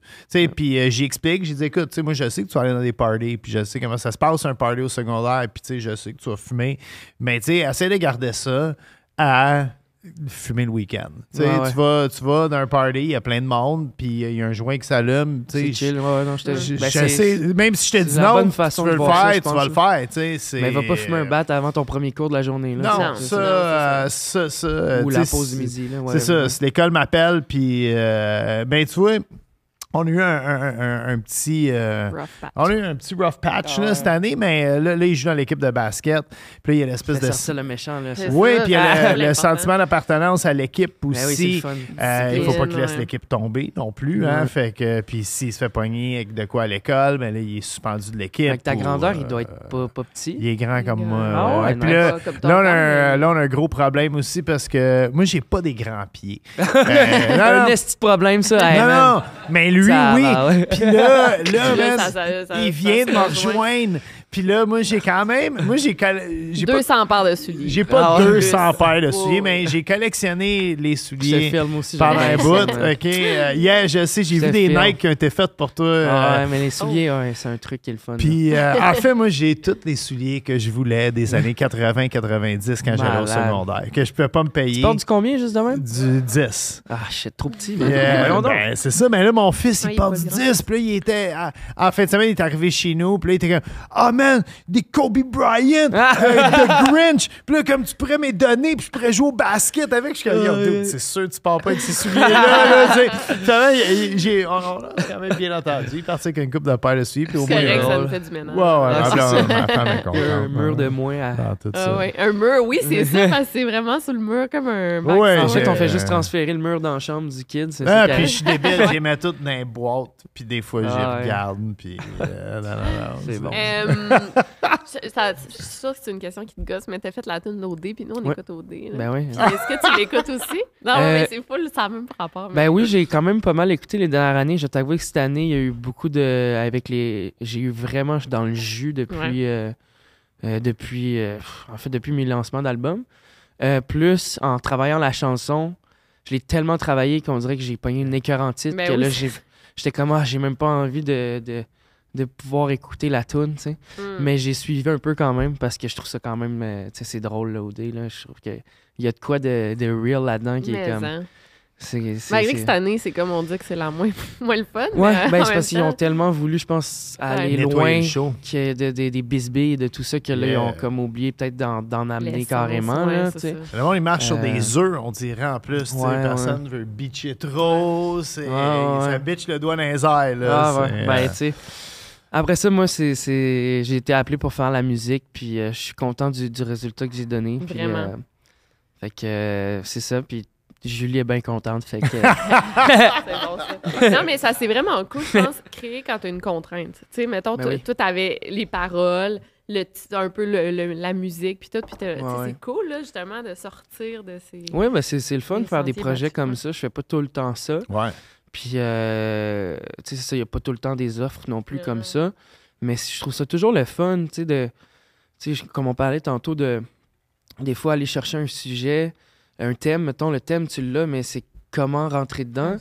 Puis j'explique, j'ai dit, écoute, moi, je sais que tu vas aller dans des parties, puis je sais comment ça se passe un party au secondaire, puis je sais que tu vas fumer. Mais essaie de garder ça à fumer le week-end. Tu, vas, tu vas dans un party, il y a plein de monde, puis il y a un joint qui s'allume. C'est chill, ouais, non, je te ben, Même si je te dis non, façon tu veux le faire, tu vas le faire. Mais ne ben, va pas fumer un bat avant ton premier cours de la journée. Là, non, ça, ça, Ou la pause du midi. C'est ça, l'école m'appelle, puis... Euh, ben, tu vois on a eu un, petit. Euh, on a eu un petit rough patch cette année, mais euh, là, il joue dans l'équipe de basket. Puis il y a l'espèce de. le Oui, puis le, sentiment d'appartenance à l'équipe ben aussi. Euh, il faut pas qu'il laisse l'équipe tomber non plus. Hein, fait que, puis s'il se fait pogner avec de quoi à l'école, ben là, il est suspendu de l'équipe. Avec ta grandeur, il doit être pas, petit. Il est grand comme moi. là, là, on a un gros problème aussi parce que moi, j'ai pas des grands pieds. Ben, un petit problème, ça. mais lui, oui, bah oui. Puis là, là, il vient de rejoindre. Puis là, moi, j'ai quand même. Moi, j'ai. j'ai 200 paires de souliers. J'ai pas 200 ah paires de oh, souliers, mais j'ai collectionné les souliers. par un bout. OK. Euh, je sais, j'ai vu des Nike qui ont été faites pour toi. Ah euh, mais les souliers, oh. c'est un truc qui est le fun. Puis, euh, en fait, moi, j'ai tous les souliers que je voulais des années 80-90 quand j'allais au secondaire, que je pouvais pas me payer. Tu portes du combien, juste Du 10. Ah, je suis trop petit, mais. Ben, c'est ça, mais ben là, mon fils, il porte du 10. Puis là, il était. En fin de semaine, il est arrivé chez nous. Puis là, il était comme. Ah, des Kobe Bryant, ah. euh, de Grinch. Puis là, comme tu pourrais mes donner puis je pourrais jouer au basket avec. Je euh, c'est sûr, tu pars pas avec ces sujets. là là, j'ai, quand même bien entendu. Il partait avec une coupe de paire de suivi. Puis au moins, ça Ouais, ouais, ah, ben, Un mur hein. de moins à. Ah un mur, oui, c'est ça, parce que c'est vraiment sur le mur comme un. Ouais, en fait, on fait juste transférer le mur dans la chambre du kid. C'est puis je suis débile, j'ai mets tout dans les boîtes, puis des fois, j'y regarde, puis. Euh, c'est bon je, suis sûre que c'est une question qui te gosse, mais t'as fait la tune d'OD, puis nous, on écoute au Ben oui. Est-ce que tu l'écoutes aussi? Euh, non, mais c'est fou, ça a même pas rapport. Ben oui, j'ai quand même pas mal écouté les dernières années. Je t'avoue que cette année, il y a eu beaucoup de. Avec les. J'ai eu vraiment, dans le jus depuis. Euh, euh, depuis. en fait, depuis mes lancements d'albums. plus, en travaillant la chanson, je l'ai tellement travaillé qu'on dirait que j'ai pogné une écœurantite, ben que là, J'étais comme, ah, j'ai même pas envie de de pouvoir écouter la tune, tu sais. Hmm. Mais j'ai suivi un peu quand même parce que je trouve ça quand même, euh, tu sais, c'est drôle, là, au là. Je trouve qu'il y a de quoi de, de real là-dedans qui est comme... Hein. C'est, c'est, Malgré que cette année, c'est comme on dit que c'est la moins, moins le fun. Ouais, ben, c'est parce qu'ils ont tellement voulu, je pense, aller loin des bisbilles et de tout ça que là, ils ont comme oublié peut-être d'en, amener carrément. là, ils marchent sur des euh, œufs, on dirait en plus. Ouais, personne veut bitcher trop. C'est, Ça bitch le doigt dans les airs. Là, ah, ben, euh, tu sais. Après ça, moi, c'est, j'ai été appelé pour faire la musique, puis euh, je suis content du, résultat que j'ai donné. Euh, fait que euh, c'est ça, puis Julie est bien contente, fait que... c'est bon, Non, mais ça, c'est vraiment cool, je pense, créer quand as une contrainte. Tu sais, mettons, ben toi, les paroles, le, un peu la musique, puis tout, puis c'est cool, justement, de sortir de ces... Oui, mais ben, c'est, le fun de faire des projets comme ça, je fais pas tout le temps ça. Ouais. Puis, euh, tu sais, ça, il n'y a pas tout le temps des offres non plus euh. comme ça. Mais je trouve ça toujours le fun, tu sais, de. Tu sais, comme on parlait tantôt de. Des fois, aller chercher un sujet, un thème, mettons, le thème, tu l'as, mais c'est comment rentrer dedans.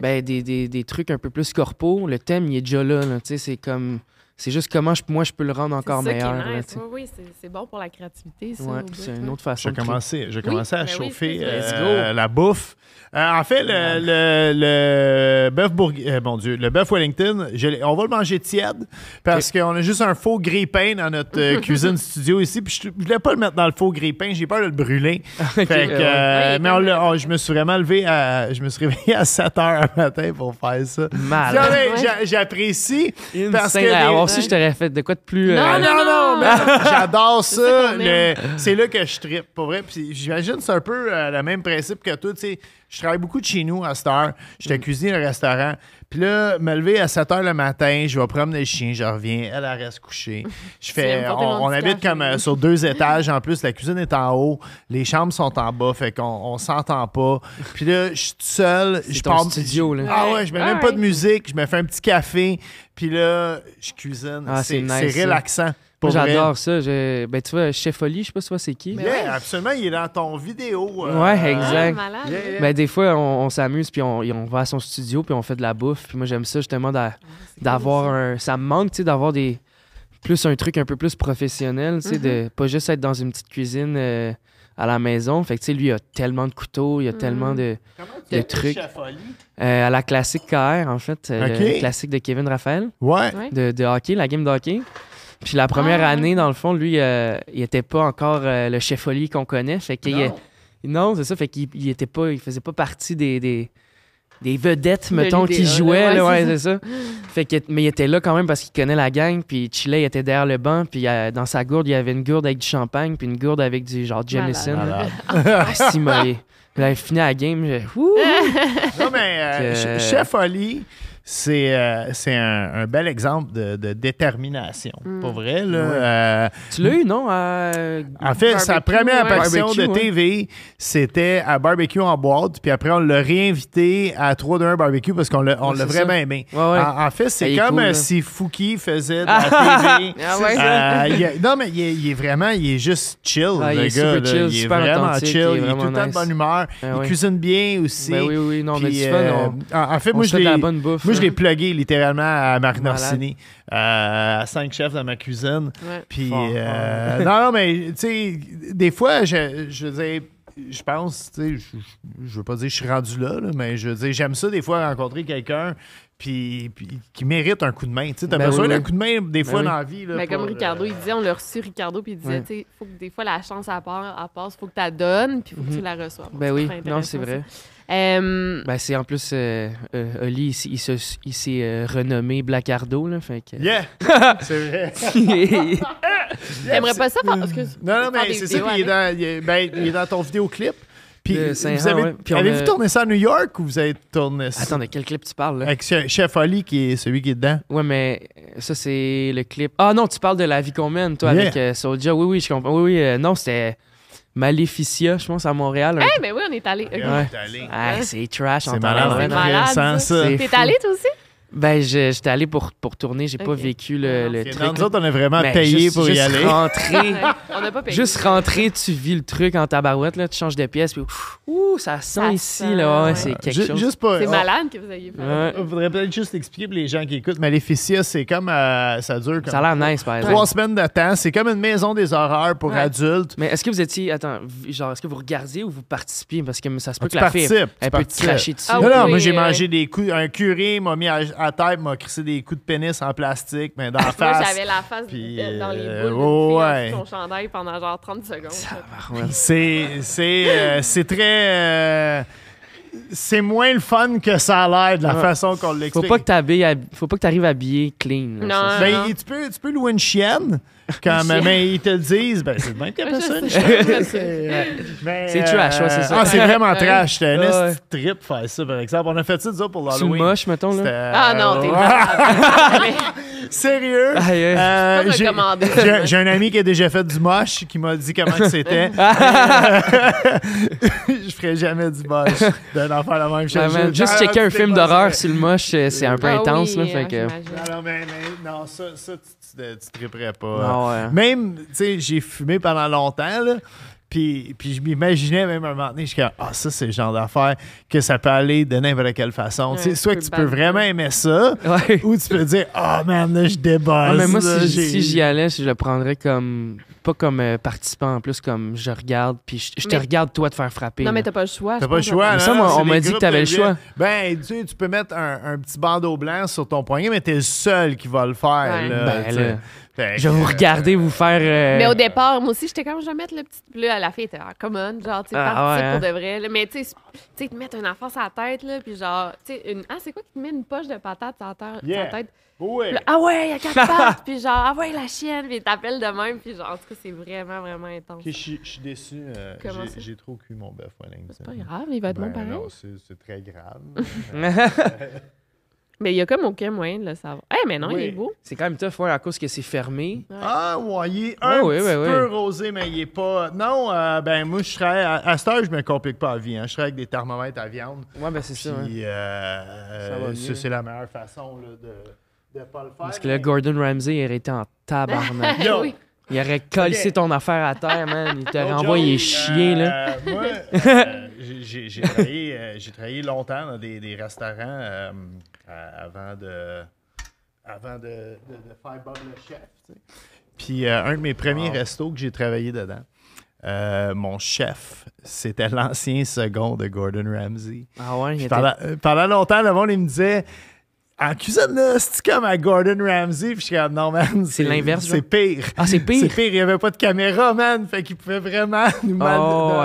Ben, des, trucs un peu plus corpo, le thème, il est déjà là tu sais, c'est comme. C'est juste comment je, moi je peux le rendre encore meilleur. oui, c'est bon pour la créativité. c'est une autre façon. J'ai commencé, j'ai commencé à ben chauffer euh, la bouffe. Euh, en fait, le, le, bœuf euh, Dieu, le bœuf Wellington, on va le manger tiède parce qu'on a juste un faux gris pain dans notre cuisine studio ici. je, ne voulais pas le mettre dans le faux gris pain, j'ai peur de le brûler. mais oh, je me suis vraiment levé à, je me suis réveillé à 7 heures un matin pour faire ça. J'apprécie parce que je t'aurais fait de quoi de plus. Non, euh, non, non, mais j'adore ça. C'est là que je trippe, pour vrai. Puis j'imagine c'est un peu euh, le même principe que toi, tu sais je travaille beaucoup de chez nous à cette heure. Je te mm. cuisine le restaurant. Puis là, me lever à 7 h le matin, je vais promener le chien, je reviens, elle, reste couchée. Je fais, on, habite comme euh, sur deux étages en plus, la cuisine est en haut, les chambres sont en bas, fait qu'on on, s'entend pas. Puis là, je suis seul, je parle, studio là. Ah ouais, je mets même pas de musique, je me fais un petit café, puis là, je cuisine. Ah, c'est relaxant. J'adore ça. Ben, tu vois, Chef Oli, je sais pas si c'est qui. Mais absolument, il est dans ton vidéo. Euh, oui, euh, exact. Ah, ben, des fois, on, s'amuse, puis on, on, va à son studio, puis on fait de la bouffe. Puis moi, j'aime ça justement d'avoir un. Ça me manque, tu sais, d'avoir des. Plus un truc un peu plus professionnel, tu sais, de mm-hmm. pas juste être dans une petite cuisine. Euh, à la maison. Fait tu sais, lui, il a tellement de couteaux, il a tellement mm-hmm. de, de trucs. Euh, à la classique KR, en fait, la classique de Kevin Raphaël. Ouais. de, hockey, la game de hockey. Puis la première ah, année, dans le fond, lui, euh, il était pas encore euh, le chef folie qu'on connaît. Fait qu'il non, non c'est ça. Fait qu'il il était pas, il faisait pas partie des, des, vedettes, mettons, qui jouaient. c'est ça. Fait que, mais il était là quand même parce qu'il connaît la gang. Puis Chile, était derrière le banc. Puis euh, dans sa gourde, il y avait une gourde avec du champagne. Puis une gourde avec du genre Jameson. Là, ah, il finit la game. Je... non, mais chef folie c'est euh, un, bel exemple de, détermination. Mm. pas vrai, là. Euh, tu l'as eu, non? en fait, sa première apparition de TV, c'était à Barbecue en boîte, puis après, on l'a réinvité à 3 de 1 Barbecue parce qu'on l'a vraiment aimé. En, fait, c'est comme euh, si Fouki faisait de la TV. Ah, ah, non, mais il est, vraiment, il est juste chill, ah, le gars. il est super chill, il est, il est tout le temps de bonne humeur. il cuisine bien aussi. Ben oui, oui, non, mais En fait, moi, je l'ai. Moi, je l'ai plugué littéralement à Marc Norsini, euh, à cinq chefs dans ma cuisine. Puis, euh, non, mais tu sais, des fois, je, je je pense, tu sais, je, je, veux pas dire que je suis rendu là, mais je j'aime ça des fois rencontrer quelqu'un puis, qui mérite un coup de main. Tu as ben besoin d'un coup de main des ben fois dans la vie. Ben, comme Ricardo, il euh, disait, on l'a reçu, Ricardo, puis il disait, il faut que des fois la chance à part, à faut que tu la donnes, puis faut que tu mhm. la reçoives. Ben oui, non, c'est vrai. Euh, ben, c'est en plus, euh, euh Oli, il, s'est renommé Blackardo, là, fait que... Yeah! c'est vrai! T'aimerais pas ça Non, non, mais c'est ça, est dans, il est dans ton vidéoclip, puis, euh, vous avez, avez vous tourné ça à New York ou vous avez tourné ça? Attends, de quel clip tu parles? Là? Avec Chef Ali, qui est celui qui est dedans. Ouais, mais ça, c'est le clip. Ah non, tu parles de La vie qu'on mène, toi, avec euh, Soulja. Oui, oui, je comprends. Oui, oui, euh, non, c'était. Maleficia, je pense, à Montréal. Eh, mais oui, on est allé. Okay. Ouais. allé. c'est trash. Hein? C'est malade. C'est malade. T'es allé, toi aussi? Ben, j'étais allé pour, pour tourner, j'ai pas vécu le, ah le truc. nous autres, on a vraiment ben, payé pour y aller. On n'a pas payé. juste rentrer, tu vis le truc en tabarouette, là, tu changes de pièce, puis ouh, ça sent ici, là, c'est quelque chose. C'est malade que vous ayez fait. Ouais. Il peut-être juste expliquer pour les gens qui écoutent. Maléficia, c'est comme. Euh, ça dure comme. Ça a l'air nice, par exemple. Trois semaines de temps. C'est comme une maison des horreurs pour adultes. Mais est-ce que vous étiez. Attends, genre, est-ce que vous regardiez ou vous participiez? Parce que ça se peut ah, que la fille. Elle peut te dessus. Ah non, non, moi j'ai mangé des coups. Un curé m'a mis à, à tête, m'a crissé des coups de pénis en plastique, mais dans la face. j'avais la face puis, dans les boules oh, ouais. son chandail pendant genre 30 secondes. C'est c'est euh, très euh, c'est moins le fun que ça a l'air de la façon qu'on l'explique. Faut pas que tu arrives habillé clean. Ben, non, tu, peux, tu peux louer une chienne. Comme, mais ils te le disent, ben, c'est de même que personne C'est trash, c'est ça. Ah, c'est vraiment trash. C'était un trip faire ça, par exemple. On a fait ça, déjà pour l'Halloween. C'est moche, mettons, là. Ah non, t'es Sérieux? J'ai un ami qui a déjà fait du moche qui m'a dit comment c'était. Ah. je ferais jamais du moche d'un enfant la même chose. juste checker un ah, film d'horreur sur le moche, c'est un peu ah intense. Hein, fait que... non, non, mais, non, ça, ça tu, tu, triperais pas. Non, même, tu sais, j'ai fumé pendant longtemps, là. Puis, puis, je m'imaginais même un moment donné, je disais, ah, ça, c'est le genre d'affaire que ça peut aller de n'importe quelle façon. sais, soit que tu peux vraiment aimer ça, ou tu peux dire, ah, oh, man, je débosse. Ah, mais moi, si, si j'y allais, je le prendrais comme pas comme euh, participant, en plus comme je regarde, puis je, te regarde toi te faire frapper. Non, mais t'as pas le choix. T'as pas le choix. ça, hein, on, m'a dit que t'avais le choix. Ben, tu, tu peux mettre un, petit bandeau blanc sur ton poignet, mais t'es le seul qui va le faire. Là, ben, là, je vais vous regarder euh, vous faire. Euh, mais au départ, moi aussi, j'étais comme, je vais mettre le petit bleu à la fête. en ah, come genre, tu sais, ah, pour hein. de vrai. Mais tu sais, te mettre un enfant sur la tête, là, puis genre, tu sais, une... ah, c'est quoi qui te met une poche de patate sur la, tête? Ouais. ah ouais, il y a quatre pattes, puis genre, ah ouais, la chienne, puis t'appelles de même, puis genre, c'est vraiment, vraiment intense. je, suis déçu. Euh, j'ai trop cuit mon bœuf C'est pas grave, il va être mon bon Non, c'est très grave. Mais il y a comme aucun moyen de le savoir. Eh, mais non, il est beau. C'est quand même tough, à cause que c'est fermé. Ah, ouais, il est un peu rosé, mais il est pas. Non, euh, ben, moi, je serais. À, ce cette heure, je me complique pas la vie. Hein. Je serais avec des thermomètres à viande. Ouais, ben, c'est ça. Puis, euh, euh c'est la meilleure façon de, de pas le faire. Parce que le Gordon Ramsay, il était en tabarnak. oui. Il aurait collé ton affaire à terre, man. Il renvoie, renvoyé chier, euh, là. moi, euh, euh, j'ai travaillé, longtemps dans des, restaurants avant de faire Bob le chef. Tu sais. Puis un de mes premiers restos que j'ai travaillé dedans, mon chef, c'était l'ancien second de Gordon Ramsay. Ah ouais, était... pendant, pendant, longtemps, le monde, il me disait cuisine là, c'est comme à Gordon Ramsay. Puis je suis comme, non, man. C'est l'inverse. C'est pire. Ah, c'est pire. C'est pire. Il n'y avait pas de caméra, man. Fait qu'il pouvait vraiment nous Oh, mal,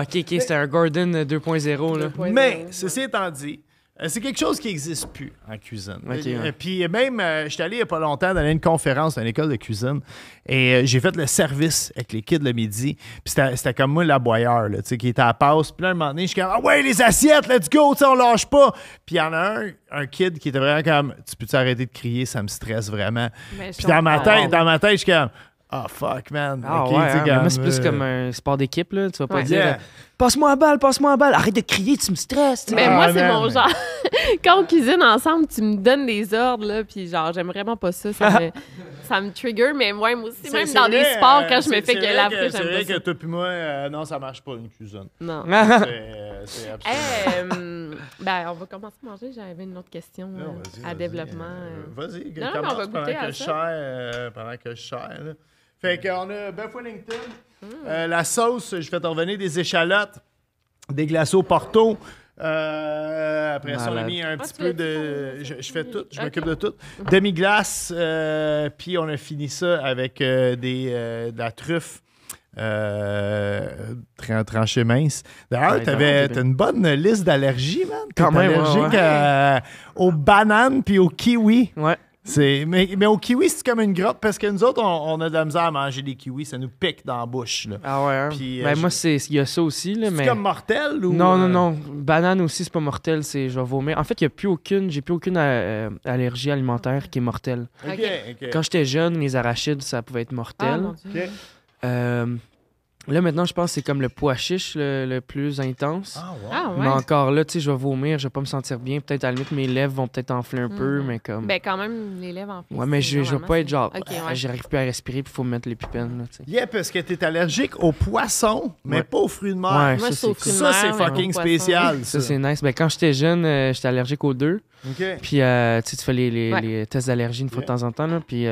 ok, ok. C'était un Gordon 2.0. là. 2.0, Mais, ceci étant dit, euh, c'est quelque chose qui n'existe plus en cuisine. Euh, puis euh, même, je j'étais allé il n'y a pas longtemps dans une conférence dans une école de cuisine et j'ai fait le service avec les kids le midi. Puis c'était comme moi, la boyeur, qui était à la passe. Puis là, un moment je suis comme, ah ouais, les assiettes, let's go, on lâche pas. Puis il y en a un, un kid qui était vraiment comme, tu peux t'arrêter de crier, ça me stresse vraiment. Puis ah, dans ma, tête, dans ma je suis comme, ah fuck, man. Ah hein, c'est plus comme un sport d'équipe, là, tu vas pas dire passe-moi la balle, passe-moi la balle, arrête de crier, tu me stresses. mais moi, ah, c'est mon genre. Quand on cuisine ensemble, tu me donnes des ordres, là, puis genre, j'aime vraiment pas ça. Ça me, trigger, mais moi, aussi, même dans des sports, quand euh, je me fais que la j'aime C'est vrai que toi puis moi, euh, non, ça marche pas une cuisine. Non. c'est euh, absolument. ben, on va commencer à manger. J'avais une autre question à développement. Vas-y, commence pendant, que je pendant que je Pendant que je Fait qu'on a Beth Wellington. Mm. Euh, la sauce, je fais t'en revenir des échalotes, des glaçons Porto. Euh, après ça, on a mis un ah, petit peu de. Je, fais tout, je m'occupe de tout. Demi-glace, euh, puis on a fini ça avec des, de la truffe. tranchée mince. D'ailleurs, t'avais une bonne liste d'allergies, man. Quand même, allergique aux bananes puis aux kiwis. Ouais mais, mais au kiwi, c'est comme une grotte parce que nous autres, on, a de la misère à manger des kiwis. Ça nous pique dans la bouche. Ah ouais. Hein? Ben, euh, moi, c'est, il y a ça aussi. mais... C'est comme mortel ou. Non, non, euh? non. Banane aussi, c'est pas mortel. C'est je vais vomir. En fait, il n'y a plus aucune. J'ai plus aucune euh, allergie alimentaire qui est mortelle. Quand j'étais jeune, les arachides, ça pouvait être mortel. Ah, euh, Là, maintenant, je pense que c'est comme le pois chiche le, plus intense. Ah, wow. Ah, ouais. Mais encore là, tu sais, je vais vomir, je vais pas me sentir bien. Peut-être à la limite, mes lèvres vont peut-être enfler un peu, mhm. mais comme. Ben, quand même, les lèvres enflent. Ouais, mais je, je vais pas être genre, euh, j'arrive plus à respirer, puis faut me mettre les pupilles, Là, sais. yeah, parce que t'es allergique aux poissons, mais pas aux fruits de mer. Moi, ça, c'est Ça, c'est fucking spécial. Ça, c'est nice. Ben, quand j'étais jeune, euh, j'étais allergique aux deux. OK. Puis, euh, tu sais, tu fais les, les, tests d'allergie une fois de temps en temps, là. Puis.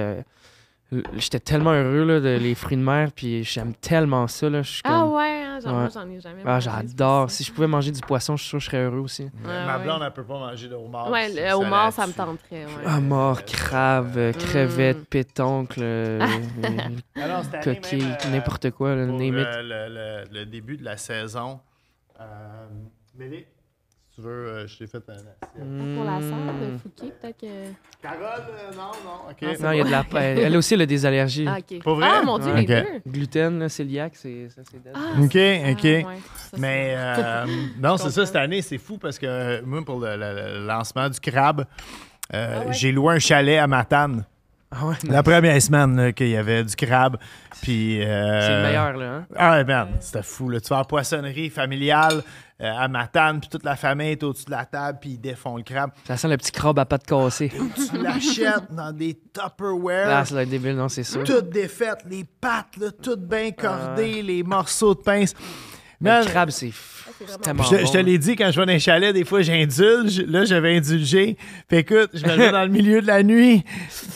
J'étais tellement heureux là, de les fruits de mer, puis j'aime tellement ça. Là, Ah hein, ouais, j'en ai jamais ah, J'adore. Si je pouvais manger du poisson, je suis sûr que je serais heureux aussi. Ma blonde, elle peut pas manger de homard. Ouais, le homard, ça, me tenterait. Homard, ah, crabe, euh, crevette, mm. pétoncle, ah coquille, euh, n'importe quoi. le, début de la saison, euh, tu veux, euh, je t'ai fait un Pour la sœur de Fouki, peut-être que. Carole, euh, non, non. ok. Non, il y a de la elle, elle aussi, elle a des allergies. Ah, Pour vrai? Ah, mon Dieu, les deux. Gluten, là, c'est OK, OK. Mais euh, non, c'est ça, cette année, c'est fou parce que même pour le, lancement du crabe, ah, j'ai loué un chalet à Matane. Ah la première semaine qu'il y avait du crabe. Puis, euh, c'est le meilleur, là. Hein? Ah, ben, c'était fou. Là. Tu vas en poissonnerie familiale à euh, à Matane, puis toute la famille est au-dessus de la table, puis ils défont le crabe. Ça sent le petit crabe à pas de tu l'achètes dans des Tupperware. Ah, c'est débile, non, c'est sûr. Toutes défaites, les pattes, là, toutes bien cordées, ah. les morceaux de pince. le crabe, c'est fou je, te l'ai dit, quand je vais dans un chalet, des fois, j'indulge. Là, j'avais indulgé. Fait écoute, je me mets dans le milieu de la nuit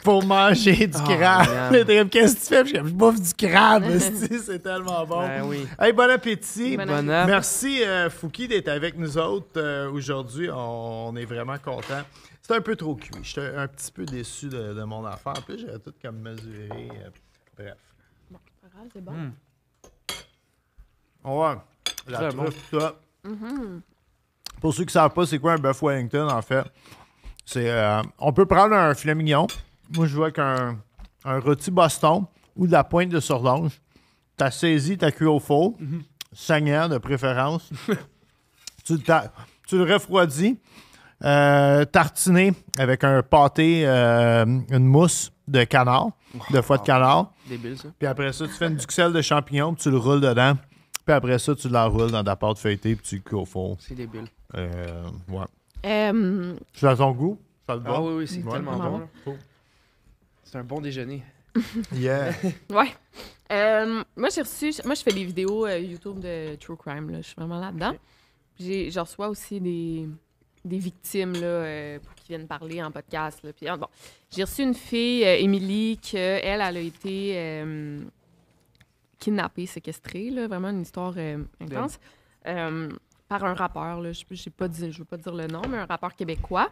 pour manger du oh, crabe. Qu'est-ce que tu fais? je bouffe du crabe. c'est tellement bon. Ben bon appétit. Merci, euh, Fouki, d'être avec nous autres euh, aujourd'hui. On, est vraiment contents. C'est un peu trop cuit. J'étais un petit peu déçu de, mon affaire. En plus, j'avais tout comme mesuré. Euh, bref. Bon, c'est bon. Mm. Ouais. La mm-hmm. Pour ceux qui ne savent pas, c'est quoi un bœuf Wellington, en fait? C'est, euh, on peut prendre un filet mignon. Moi, je vois qu'un un, rôti Boston ou de la pointe de sordange. Tu as saisi, tu as cuit au four, mm-hmm. saignant de préférence. tu, le refroidis, Tartiner euh, tartiné avec un pâté, euh, une mousse de canard, oh, de foie de canard. Débile, Puis après ça, tu fais une duxelle de champignon tu le roules dedans puis après ça, tu l'enroules dans ta pâte feuilletée, puis tu le cuis au fond. C'est débile. Euh, ouais. Euh, tu Je à goût. Ça le Ah oui, oui, c'est tellement ah bon. C'est un bon déjeuner. Yeah. Ouais. Euh, moi, j'ai reçu. Moi, je fais des vidéos YouTube de True Crime. Là. Je suis vraiment là-dedans. J'ai, je reçois aussi des, des victimes là, pour qu'ils viennent parler en podcast. Puis, ah, bon. J'ai reçu une fille, Émilie, qu'elle, elle a été kidnappé, séquestré, là, vraiment une histoire euh, intense, euh, par un rappeur. Là, je ne pas je veux pas dire le nom, mais un rappeur québécois.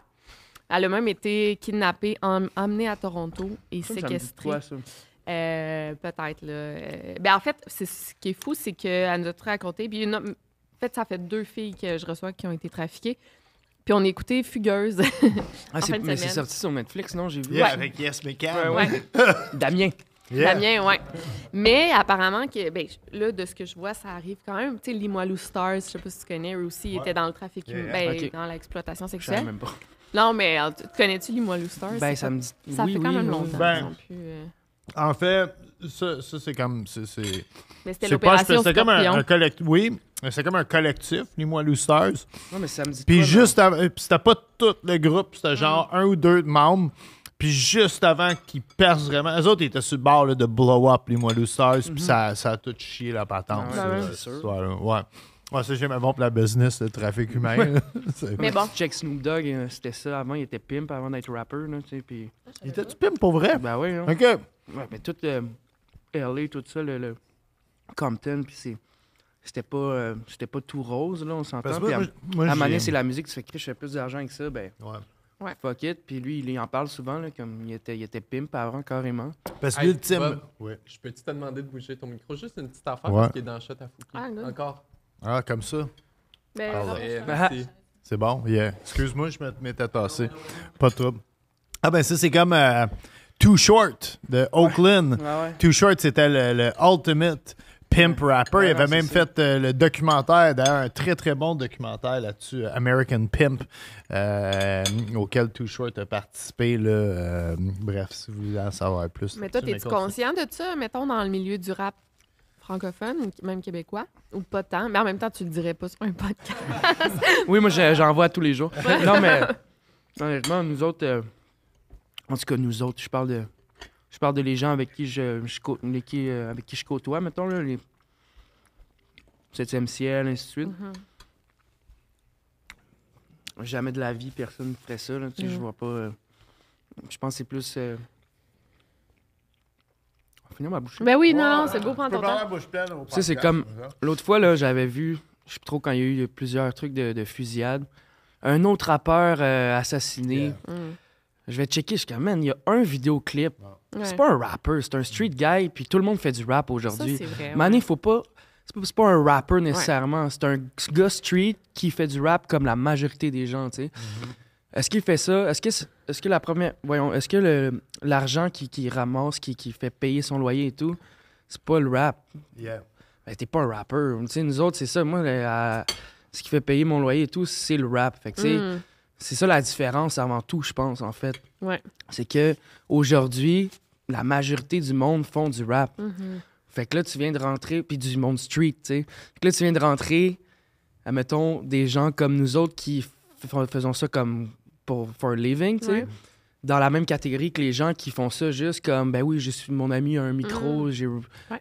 Elle a même été kidnappée, emmené emmenée à Toronto et séquestré. séquestrée. Euh, peut-être. Ben, en fait, ce qui est fou, c'est qu'elle nous a raconté. Puis, en fait, ça fait deux filles que je reçois qui ont été trafiquées. Puis on écoutait Fugueuse. ah, mais c'est sorti sur Netflix, non? J'ai vu. Avec Yes mais Damien. Damien, ouais. Mais apparemment, que, ben, là, de ce que je vois, ça arrive quand même. Tu sais, Limoilou Stars, je sais pas si tu connais, aussi, était dans le trafic, Ben, dans l'exploitation sexuelle. Je même pas. Non, mais euh, connais-tu Limoilou Stars? Ben, ça me dit. fait quand même longtemps. Ben, plus, euh, En fait, ça, c'est comme. C'est, Mais c'était l'opération. Pas, comme un, collectif. Oui, c'est comme un collectif, Limoilou Stars. Non, mais ça me dit. Puis juste, euh, c'était pas tout le groupe, c'était genre mm. un ou deux membres. Puis juste avant qu'ils percent vraiment, eux autres, ils étaient sur le bord de blow up, les Moelleux Stars, puis mhm. ça, ça a tout chié la patente. ouais, c'est sûr. Histoire, ouais. c'est jamais bon pour la business, le trafic humain. Mais bon. Check Snoop Dogg, euh, c'était ça avant, il était pimp avant d'être rapper. Là, Il était-tu pimp pour vrai? Ben oui. Hein. OK. Ouais, mais tout euh, LA, tout ça, le, Compton, puis c'est c'était pas, euh, c'était pas tout rose, là, on s'entend. à, moi, à, à c'est la musique, qui fait que je fais plus d'argent que ça, ben. Ouais. Ouais. Fuck it. Puis lui, il en parle souvent, là, comme il était, il était pimp avant, carrément. Parce que l'ultime. je peux-tu te demander de bouger ton micro? Juste une petite affaire parce qu'il est dans le shot à Fouki. Ah, Encore. Ah, comme ça. Ben, ah C'est bon. yeah. Excuse-moi, je m'étais tassé. Pas de trouble. Ah, ben ça, c'est comme euh, Too Short de Oakland. Too Short, c'était le ultimate Pimp Rapper. il avait même fait euh, le documentaire, d'ailleurs, un très très bon documentaire là-dessus, American Pimp, euh, auquel Too Short a participé. Euh, bref, si vous voulez en savoir plus. Mais toi, es-tu conscient de ça, mettons, dans le milieu du rap francophone même québécois ou pas tant? Mais en même temps, tu le dirais pas sur un podcast. oui, moi, j'en vois tous les jours. non, mais honnêtement, nous autres, en tout cas, nous autres, je parle de je parle de les gens avec qui je, euh, avec qui je côtoie, mettons, les 7e ciel, ainsi de suite. Mm-hmm. Jamais de la vie, personne ne ferait ça. Là, tu mm. vois pas. Euh, je pense que c'est plus. Euh, finir ma bouche. Ben oui, non, c'est beau, prendre ton c'est comme. L'autre fois, là, j'avais vu, je sais trop quand il y a eu plusieurs trucs de, fusillades. fusillade, un autre rappeur assassiné. Mm. Je vais checker jusqu'à, man, il y a un vidéoclip. C'est pas un rapper, c'est un street guy, puis tout le monde fait du rap aujourd'hui. Mané, il faut pas. C'est pas, un rapper nécessairement, c'est un gars street qui fait du rap comme la majorité des gens, tu sais. Mm-hmm. Est-ce qu'il fait ça? Est-ce que, que la première. Voyons, est-ce que l'argent qu'il qui ramasse, qui, fait payer son loyer et tout, c'est pas le rap? Yeah. Ben, t'es pas un rapper. Tu sais, nous autres, c'est ça. Moi, ce qui fait payer mon loyer et tout, c'est le rap. Fait que, tu mm. C'est ça la différence avant tout, je pense, en fait. Ouais. C'est que aujourd'hui, la majorité du monde font du rap. Mm-hmm. Fait que là, tu viens de rentrer, puis du monde street, tu sais. Fait que là, tu viens de rentrer, admettons, des gens comme nous autres qui faisons ça comme pour for living, tu sais. Dans la même catégorie que les gens qui font ça juste comme, ben oui, je suis mon ami a un micro, mm-hmm. j'ai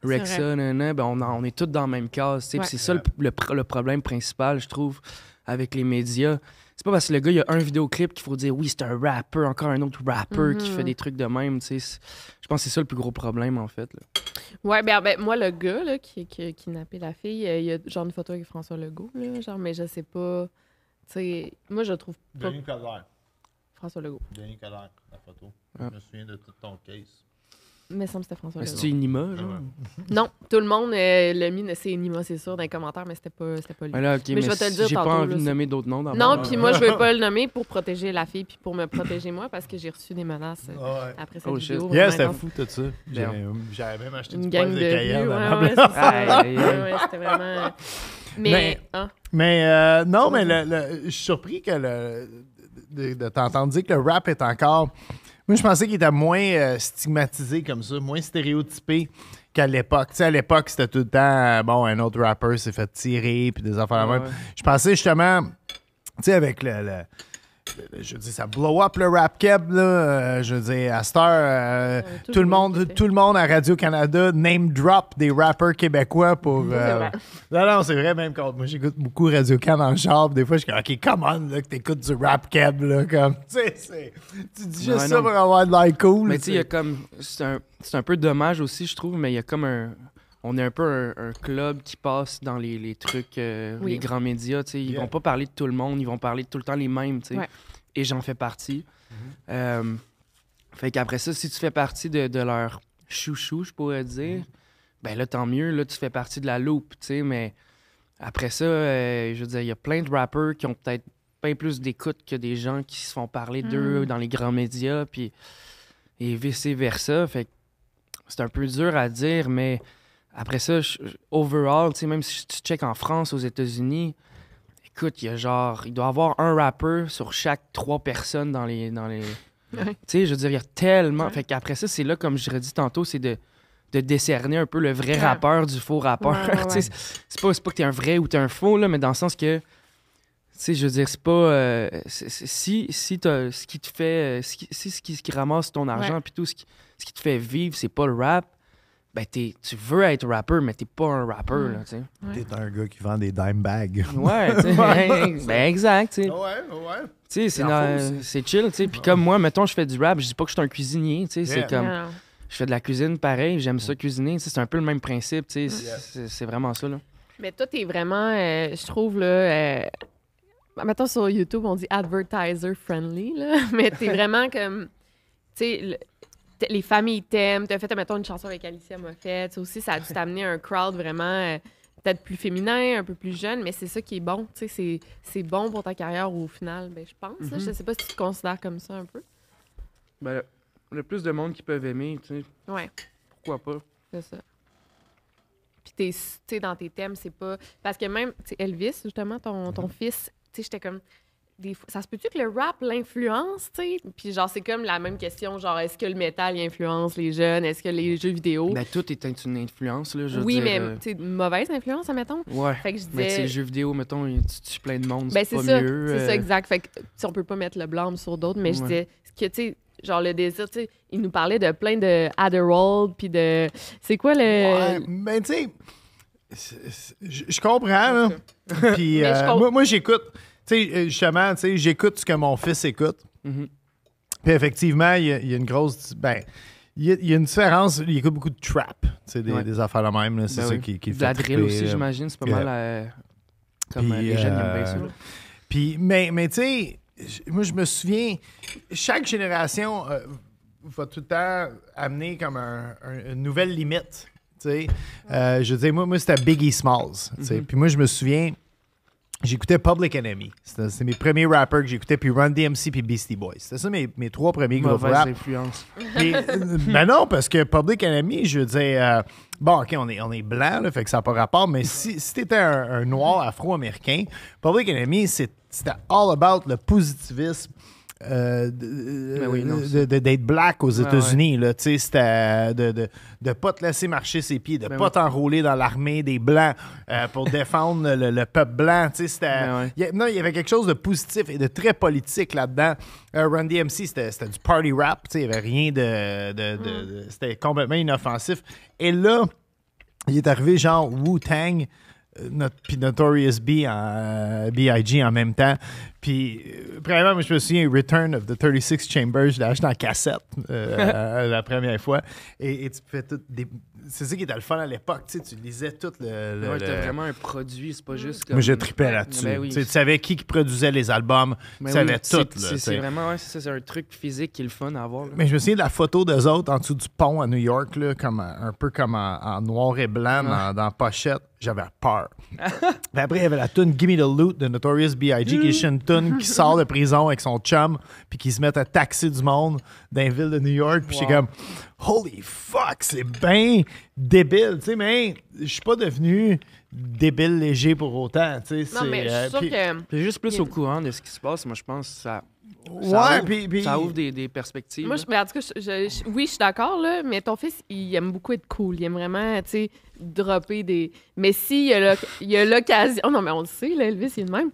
Rexon, ben on, est tous dans la même case, tu sais. c'est ça le problème principal, je trouve, avec les médias c'est pas parce que le gars, il y a un vidéoclip qu'il faut dire oui, c'est un rappeur, encore un autre rappeur qui fait mhm. des trucs de même. Tu sais. Je pense que c'est ça le plus gros problème, en fait. Là. Ouais, ben, ben, moi, le gars là, qui, qui a kidnappé la fille, euh, il y a genre une photo avec François Legault, genre, mais je sais pas. Tu sais, moi, je trouve pas. Denis François Legault. Denis la photo. Ah. Je me souviens de tout ton case. Mais semble que c'était François C'est une image. Non, tout le monde euh, l'a mis, c'est image, c'est sûr, dans les commentaires, mais c'était pas, pas lui. Ah, mais, je vais te le dire J'ai pas envie de nommer d'autres noms Non, puis moi, je veux pas le nommer pour protéger la fille puis pour me protéger moi parce que j'ai reçu des menaces euh, ah après cette Oh, vidéo. Yeah, c'était fou tout ça. J'ai- euh, J'avais même acheté du Une de de Cayenne c'était vraiment... Mais... non, mais je suis surpris que de t'entendre dire que le rap est encore moi, je pensais qu'il était moins euh, stigmatisé comme ça, moins stéréotypé qu'à l'époque. Tu sais, à l'époque, c'était tout le temps, euh, bon, un autre rapper s'est fait tirer, puis des affaires la même. Je pensais justement, tu sais, avec le ben, je veux dire, ça blow up le rap keb, là. Euh, je veux dire, à cette heure, euh, tout, le monde, tout le monde à Radio-Canada name drop des rappeurs québécois pour. Euh, non, non, c'est vrai, même quand moi j'écoute beaucoup Radio-Can en charbe, des fois je suis comme, OK, come on, là, que t'écoutes du rap keb, là. Comme, tu dis juste ça pour avoir de l'air cool. Mais tu sais, il y a comme. C'est un, un peu dommage aussi, je trouve, mais il y a comme un on est un peu un, club qui passe dans les, trucs, euh, les grands médias. T'sais. Ils vont pas parler de tout le monde, ils vont parler tout le temps les mêmes. Et j'en fais partie. Mm-hmm. Euh, fait qu'après ça, si tu fais partie de, leur chouchou, je pourrais dire, mm-hmm. ben là, tant mieux. Là, tu fais partie de la loupe, tu Mais après ça, euh, je veux dire, il y a plein de rappers qui ont peut-être pas plus d'écoute que des gens qui se font parler d'eux mm. dans les grands médias, puis et vice-versa. Fait c'est un peu dur à dire, mais après ça, overall, même si tu check en France, aux États-Unis, écoute, il genre, il doit y avoir un rappeur sur chaque trois personnes dans les. Dans les... Tu sais, je veux dire, il y a tellement. Fait qu'après ça, c'est là, comme je l'ai dit tantôt, c'est de, décerner un peu le vrai rappeur du faux rappeur. c'est pas, pas que t'es un vrai ou t'es un faux, là, mais dans le sens que. Tu sais, je veux dire, c'est pas. Euh, si si ce qui te fait. Euh, ce, qui, ce qui ramasse ton argent, puis tout, ce qui, ce qui te fait vivre, c'est pas le rap ben t'es, tu veux être rapper, mais t'es pas un rapper, mm. là, tu sais. T'es un gars qui vend des dime bags. Ouais, ben exact, ouais, ouais. Tu c'est, chill, tu Puis comme moi, mettons, je fais du rap, je dis pas que je suis un cuisinier, tu C'est comme, je fais de la cuisine pareil, j'aime ça mm. cuisiner, C'est un peu le même principe, tu C'est, vraiment ça, là. Mais toi, t'es vraiment, euh, je trouve, là... Euh, mettons, sur YouTube, on dit advertiser friendly, là. Mais t'es vraiment comme, tu les familles t'aiment. T'as fait, mettons, une chanson avec Alicia Moffett. Ça aussi, ça a dû t'amener un crowd vraiment euh, peut-être plus féminin, un peu plus jeune, mais c'est ça qui est bon. C'est, c'est bon pour ta carrière au final, ben, je pense. Mm-hmm. je sais pas si tu te considères comme ça un peu. Ben, le, a plus de monde qui peuvent aimer, tu sais. Ouais. Pourquoi pas? C'est ça. Puis, tu sais, dans tes thèmes, c'est pas. Parce que même, Elvis, justement, ton, ton mm-hmm. fils, tu sais, j'étais comme ça se peut-tu que le rap l'influence, tu sais? Puis genre, c'est comme la même question, genre, est-ce que le métal influence les jeunes? Est-ce que les jeux vidéo... Ben, tout est une influence, là, je Oui, mais, euh, tu mauvaise influence, mettons. Ouais, fait que je mais jeux vidéo, mettons, tu plein de monde, ben, c'est pas ça, c'est ça, euh. exact. Fait que, on peut pas mettre le blâme sur d'autres, mais je disais que, tu sais, genre le désir, tu sais, il nous parlait de plein de Adderall, puis de... C'est quoi le... Ouais, ben, tu sais, je comprends, Puis euh, moi, moi j'écoute tu sais, euh, justement, tu sais, j'écoute ce que mon fils écoute. Mhm. Puis effectivement, il y, a, une grosse. Ben, il y, a, une différence. Il écoute beaucoup de trap, tu sais, des, affaires de même. C'est ben ça qui, qui fait. De la drill aussi, j'imagine, c'est pas mal. Euh, euh, comme les jeunes aiment bien ça. Puis, mais, mais tu sais, moi, je me souviens, chaque génération va tout le temps amener comme un, une nouvelle limite. Euh, je veux dire, moi, moi c'était Biggie Smalls. Mhm. Puis moi, je me souviens, J'écoutais Public Enemy. C'est mes premiers rappers que j'écoutais, puis Run DMC, puis Beastie Boys. C'était ça mes, mes, trois premiers groupes rap. influence. Mais euh, ben non, parce que Public Enemy, je veux dire, euh, bon, OK, on est, on est blanc, fait que ça n'a pas rapport, mais si, si t'étais un noir afro-américain, Public Enemy, c'était all about le positivisme, euh, ben d'être black aux États-Unis. C'était euh, de ne pas te laisser marcher ses pieds, de ne ben pas t'enrouler t'enrôler dans l'armée des Blancs euh, pour défendre le, peuple blanc. Ben il, y y avait quelque chose de positif et de très politique là-dedans. Euh, Randy MC, c'était du party rap. Il n'y avait rien mm. de. C'était complètement inoffensif. Et là, il est arrivé genre Wu-Tang. Euh, puis Notorious B en, euh, B.I.G. en même temps. Puis, euh, premièrement, moi, je me souviens, Return of the 36 Chambers, je l'ai acheté en cassette la première fois. Et, tu fais tout des. C'est ça qui était le fun à l'époque, tu sais, tu lisais tout le. vraiment un produit, c'est pas mm. juste comme. Moi, je tripais ben là-dessus. Tu savais qui, qui produisait les albums, tu ben savais tout. C'est vraiment, c'est un truc physique qui est le fun à avoir. Mais je me souviens de la photo d'eux autres en dessous du pont à New York, là, comme, un peu comme en, noir et blanc dans, dans Pochette j'avais peur. Mais après, il y avait la tune Gimme the Loot de Notorious B.I.G., qui est une qui sort de prison avec son chum, puis qui se met à taxer du monde dans les villes de New York. Puis je j'étais comme, holy fuck, c'est bien débile. Tu sais, mais je suis pas devenu débile léger pour autant. non, mais je suis euh, juste plus au courant de ce qui se passe. Moi, je pense que ça ça, ouais, ça ouvre des, perspectives. Moi, je, en tout oui, je suis d'accord, là, mais ton fils, il aime beaucoup être cool. Il aime vraiment, tu sais, dropper des. Mais s'il y a l'occasion. Oh non, mais on le sait, là, Elvis, il est le même.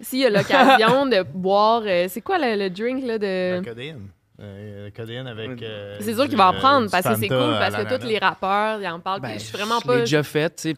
S'il y a l'occasion de boire. Euh, c'est quoi le, drink, là, de. Euh, euh, c'est sûr qu'il va en euh, prendre parce que c'est cool, parce que tous les rappeurs, ils en parlent. Ben, je suis vraiment pas. déjà fait, tu sais,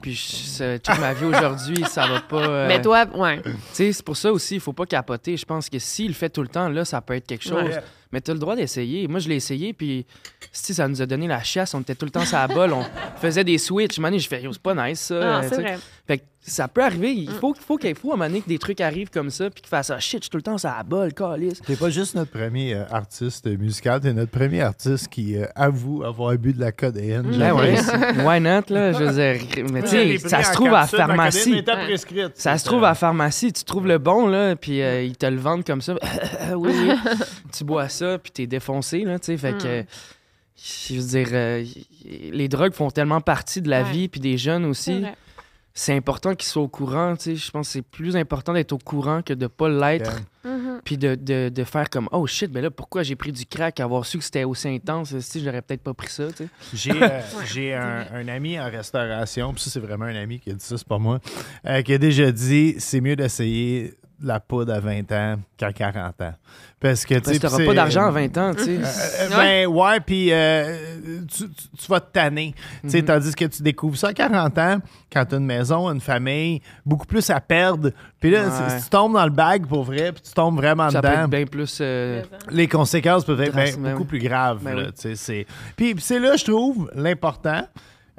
puis toute ma vie aujourd'hui, ça va pas. Mais toi, ouais. Tu sais, c'est pour ça aussi, il faut pas capoter. Je pense que s'il le fait tout le temps, là, ça peut être quelque chose. Mais t'as le droit d'essayer. Moi, je l'ai essayé, puis si ça nous a donné la chasse, on était tout le temps ça la bolle, on faisait des switches. Je je fais, c'est pas nice, ça. Ah, euh, fait ça peut arriver. Il mm. faut, faut qu'il faut, à un que des trucs arrivent comme ça, puis qu'il fassent ah, shit, tout le temps sur la bolle, calice. T'es pas juste notre premier euh, artiste musical, t'es notre premier artiste qui euh, avoue avoir bu de la codéine. Mm. Ben ouais, why not, là? Je veux dire, mais tu sais, ça se trouve à la pharmacie. Ça se trouve à la pharmacie, tu trouves le bon, là, puis ils te le vendent comme ça. oui, tu bois ça puis t'es défoncé, là, tu sais. Fait que, hmm. je veux dire, euh, les drogues font tellement partie de la vie, puis des jeunes aussi. C'est important qu'ils soient au courant, tu Je pense que c'est plus important d'être au courant que de pas l'être. Mm-hmm. Puis de, faire comme, oh shit, mais là, pourquoi j'ai pris du crack, avoir su que c'était aussi intense, si j'aurais peut-être pas pris ça, tu J'ai, euh, un, ami en restauration, puis ça, c'est vraiment un ami qui a dit ça, c'est pas moi, euh, qui a déjà dit, c'est mieux d'essayer la poudre à 20 ans qu'à 40 ans. Parce que tu n'auras pas d'argent à 20 ans, tu euh, euh, ben ouais, puis euh, tu, vas te tanner. Mhm. Tandis que tu découvres ça à 40 ans, quand tu as une maison, une famille, beaucoup plus à perdre. Puis là, si tu tombes dans le bag pour vrai, puis tu tombes vraiment dedans. plus. les conséquences peuvent être beaucoup plus graves. Ben puis c'est là, je trouve, l'important.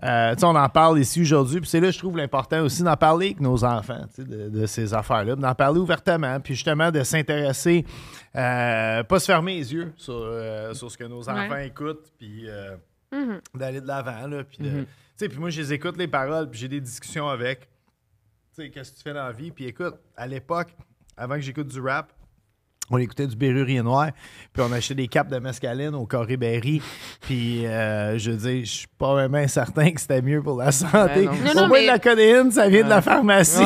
Euh, on en parle ici aujourd'hui, puis c'est là, je trouve, l'important aussi d'en parler avec nos enfants, de, ces affaires-là, d'en parler ouvertement, puis justement de s'intéresser, euh, pas se fermer les yeux sur, euh, ce que nos enfants écoutent, puis mm-hmm. d'aller de l'avant, là, mm-hmm. puis moi, je les écoute les paroles, puis j'ai des discussions avec, tu sais, qu'est-ce que tu fais dans la vie, puis écoute, à l'époque, avant que j'écoute du rap, on écoutait du Bérurier Noir, puis on achetait des capes de mescaline au Corée Puis euh, je dis, je suis pas vraiment certain que c'était mieux pour la santé. non. de la codéine, ça vient de la pharmacie.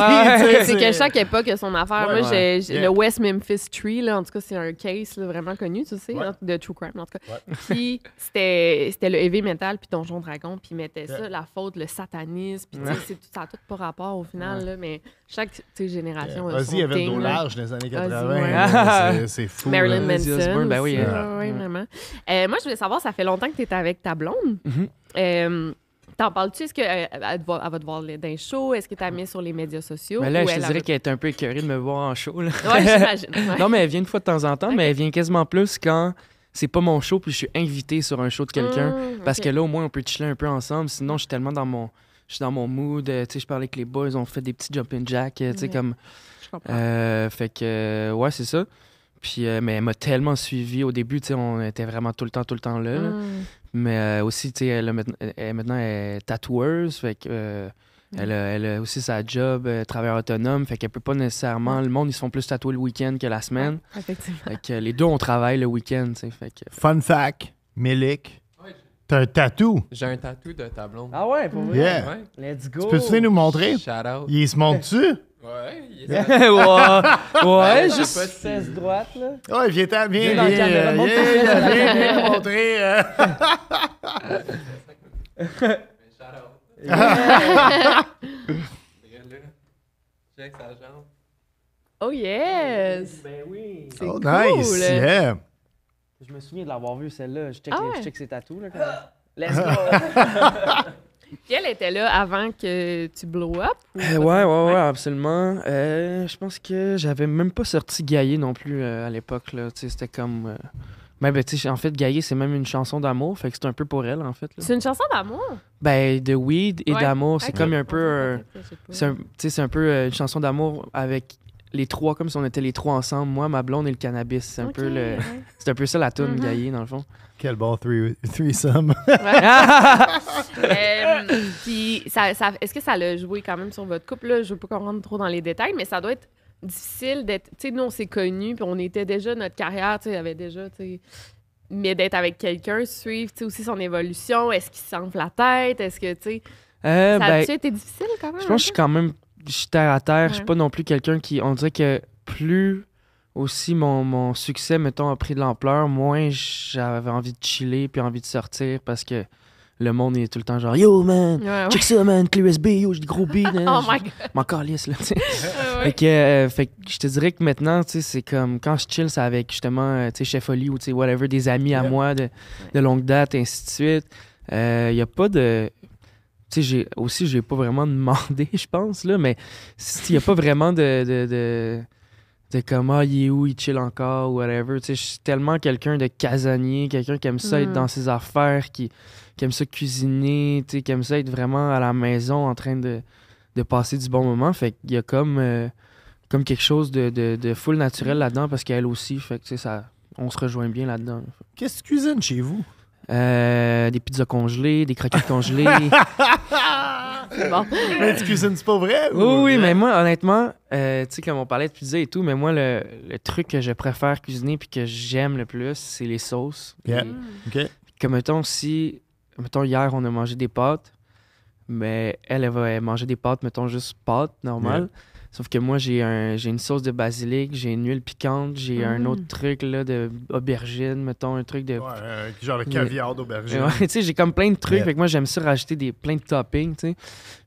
c'est que chaque époque a son affaire. Moi, le West Memphis Tree, là, en tout cas, c'est un case vraiment connu, tu sais, hein, de True Crime, en tout cas. Puis c'était le heavy metal, puis Donjon Dragon, puis mettait ça, la faute, le satanisme, puis c'est tout, ça n'a tout pas rapport au final, là, mais chaque génération euh, a son avait le dos large dans les années 80. C'est fou. Marilyn Manson. Ben oui, hein. vraiment. Euh, moi, je voulais savoir, ça fait longtemps que tu étais avec ta blonde. Mm-hmm. Euh, t'en parles-tu? Est-ce qu'elle va te voir d'un show? Est-ce que t'as mis sur les médias sociaux? Mais là, je te dirais qu'elle est un peu écœurée de me voir en show. Oui, j'imagine. non, mais elle vient une fois de temps en temps, mais elle vient quasiment plus quand c'est pas mon show, puis je suis invité sur un show de quelqu'un. Mmh, Parce que là, au moins, on peut chiller un peu ensemble. Sinon, je suis tellement dans mon je suis dans mon mood, euh, tu sais, je parlais avec les boys, on fait des petits jumping jacks, euh, tu sais, comme. Euh, fait que, ouais, c'est ça. Puis, mais elle m'a tellement suivi au début, tu sais, on était vraiment tout le temps, tout le temps là. Hmm. Mais aussi, tu sais, elle, maintenant elle est tatoueuse, fait Elle, a, aussi sa job, travailleur autonome, fait qu'elle peut pas nécessairement. Le monde, ils se font plus tatouer le week-end que la semaine. effectivement. Fait que les deux, on travaille le week-end, tu Fait Fun fact, Milik, T'as un tatou? J'ai un tatou de tableau. Ah ouais, pour vrai? Yeah. Let's go. Tu peux venir nous montrer? Shout out. Il se montre-tu? Ouais, il est ouais, ouais, juste pas de droite là. Ouais, viens viens, viens, viens, viens, viens, viens, montrer. Euh... oh yes. Ben oh, oui. C'est oh cool. nice. Yeah. Je me souviens de l'avoir vue, celle-là. Je check, ah ses Let's go! Puis elle était là avant que tu blow up? Euh, ouais, ouais, ouais, absolument. Euh, je pense que j'avais même pas sorti Gaillé non plus euh, à l'époque. C'était comme. Mais ben, en fait, Gaillé, c'est même une chanson d'amour. Fait que c'est un peu pour elle, en fait. C'est une chanson d'amour? Ben, de weed et d'amour. C'est comme un peu. c'est un, un, peu une chanson d'amour avec les trois, comme si on était les trois ensemble, moi, ma blonde et le cannabis. C'est un, peu c'est un peu ça la toune mm-hmm. gaillée, dans le fond. Quel bon three, threesome. Euh, puis, est-ce que ça l'a joué quand même sur votre couple? Là? Je veux pas qu'on rentre trop dans les détails, mais ça doit être difficile d'être. Tu sais, nous, on s'est connus, puis on était déjà, notre carrière, tu sais, avait déjà, tu mais d'être avec quelqu'un, suivre aussi son évolution, est-ce qu'il s'enfle la tête, est-ce que, tu sais, euh, ça a es ben, difficile quand même? Je pense que je suis quand même je suis terre à terre. Je suis pas non plus quelqu'un qui. On dirait que plus aussi mon, succès, mettons, a pris de l'ampleur, moins j'avais envie de chiller puis envie de sortir parce que le monde est tout le temps genre Yo man, check ça man, clé USB, yo, j'ai des gros b, oh my M'en là, tu euh, fait, que, je te dirais que maintenant, tu sais, c'est comme quand je chill, c'est avec justement, euh, tu sais, Chef Oli ou tu whatever, des amis à moi de, longue date, ainsi de suite. Il euh, n'y a pas de tu sais, aussi, j'ai pas vraiment demandé, je pense, là, mais s'il n'y a pas vraiment de, de, de, comment ah, il est où, il chill encore, ou whatever, je suis tellement quelqu'un de casanier, quelqu'un qui aime ça être mm. dans ses affaires, qui, qui aime ça cuisiner, tu sais, qui aime ça être vraiment à la maison en train de, passer du bon moment. Fait qu'il y a comme, euh, comme quelque chose de, de, de full naturel là-dedans, parce qu'elle aussi, fait que, tu sais, ça, on se rejoint bien là-dedans. Qu'est-ce que tu cuisines chez vous? Euh, des pizzas congelées, des croquettes congelées. bon. Mais tu cuisines, c'est pas vrai? Oui, mais moi, honnêtement, euh, tu sais, comme on parlait de pizza et tout, mais moi, le, truc que je préfère cuisiner et que j'aime le plus, c'est les sauces. Yeah. Comme mettons, si, mettons, hier, on a mangé des pâtes, mais elle, va manger des pâtes, mettons, juste pâtes, normales Sauf que moi, j'ai un, une sauce de basilic, j'ai une huile piquante, j'ai un mm. autre truc là, de aubergine, mettons, un truc de. Ouais, euh, genre le caviar d'aubergine. tu sais, j'ai comme plein de trucs. Fait que moi, j'aime ça rajouter des, plein de toppings, tu sais.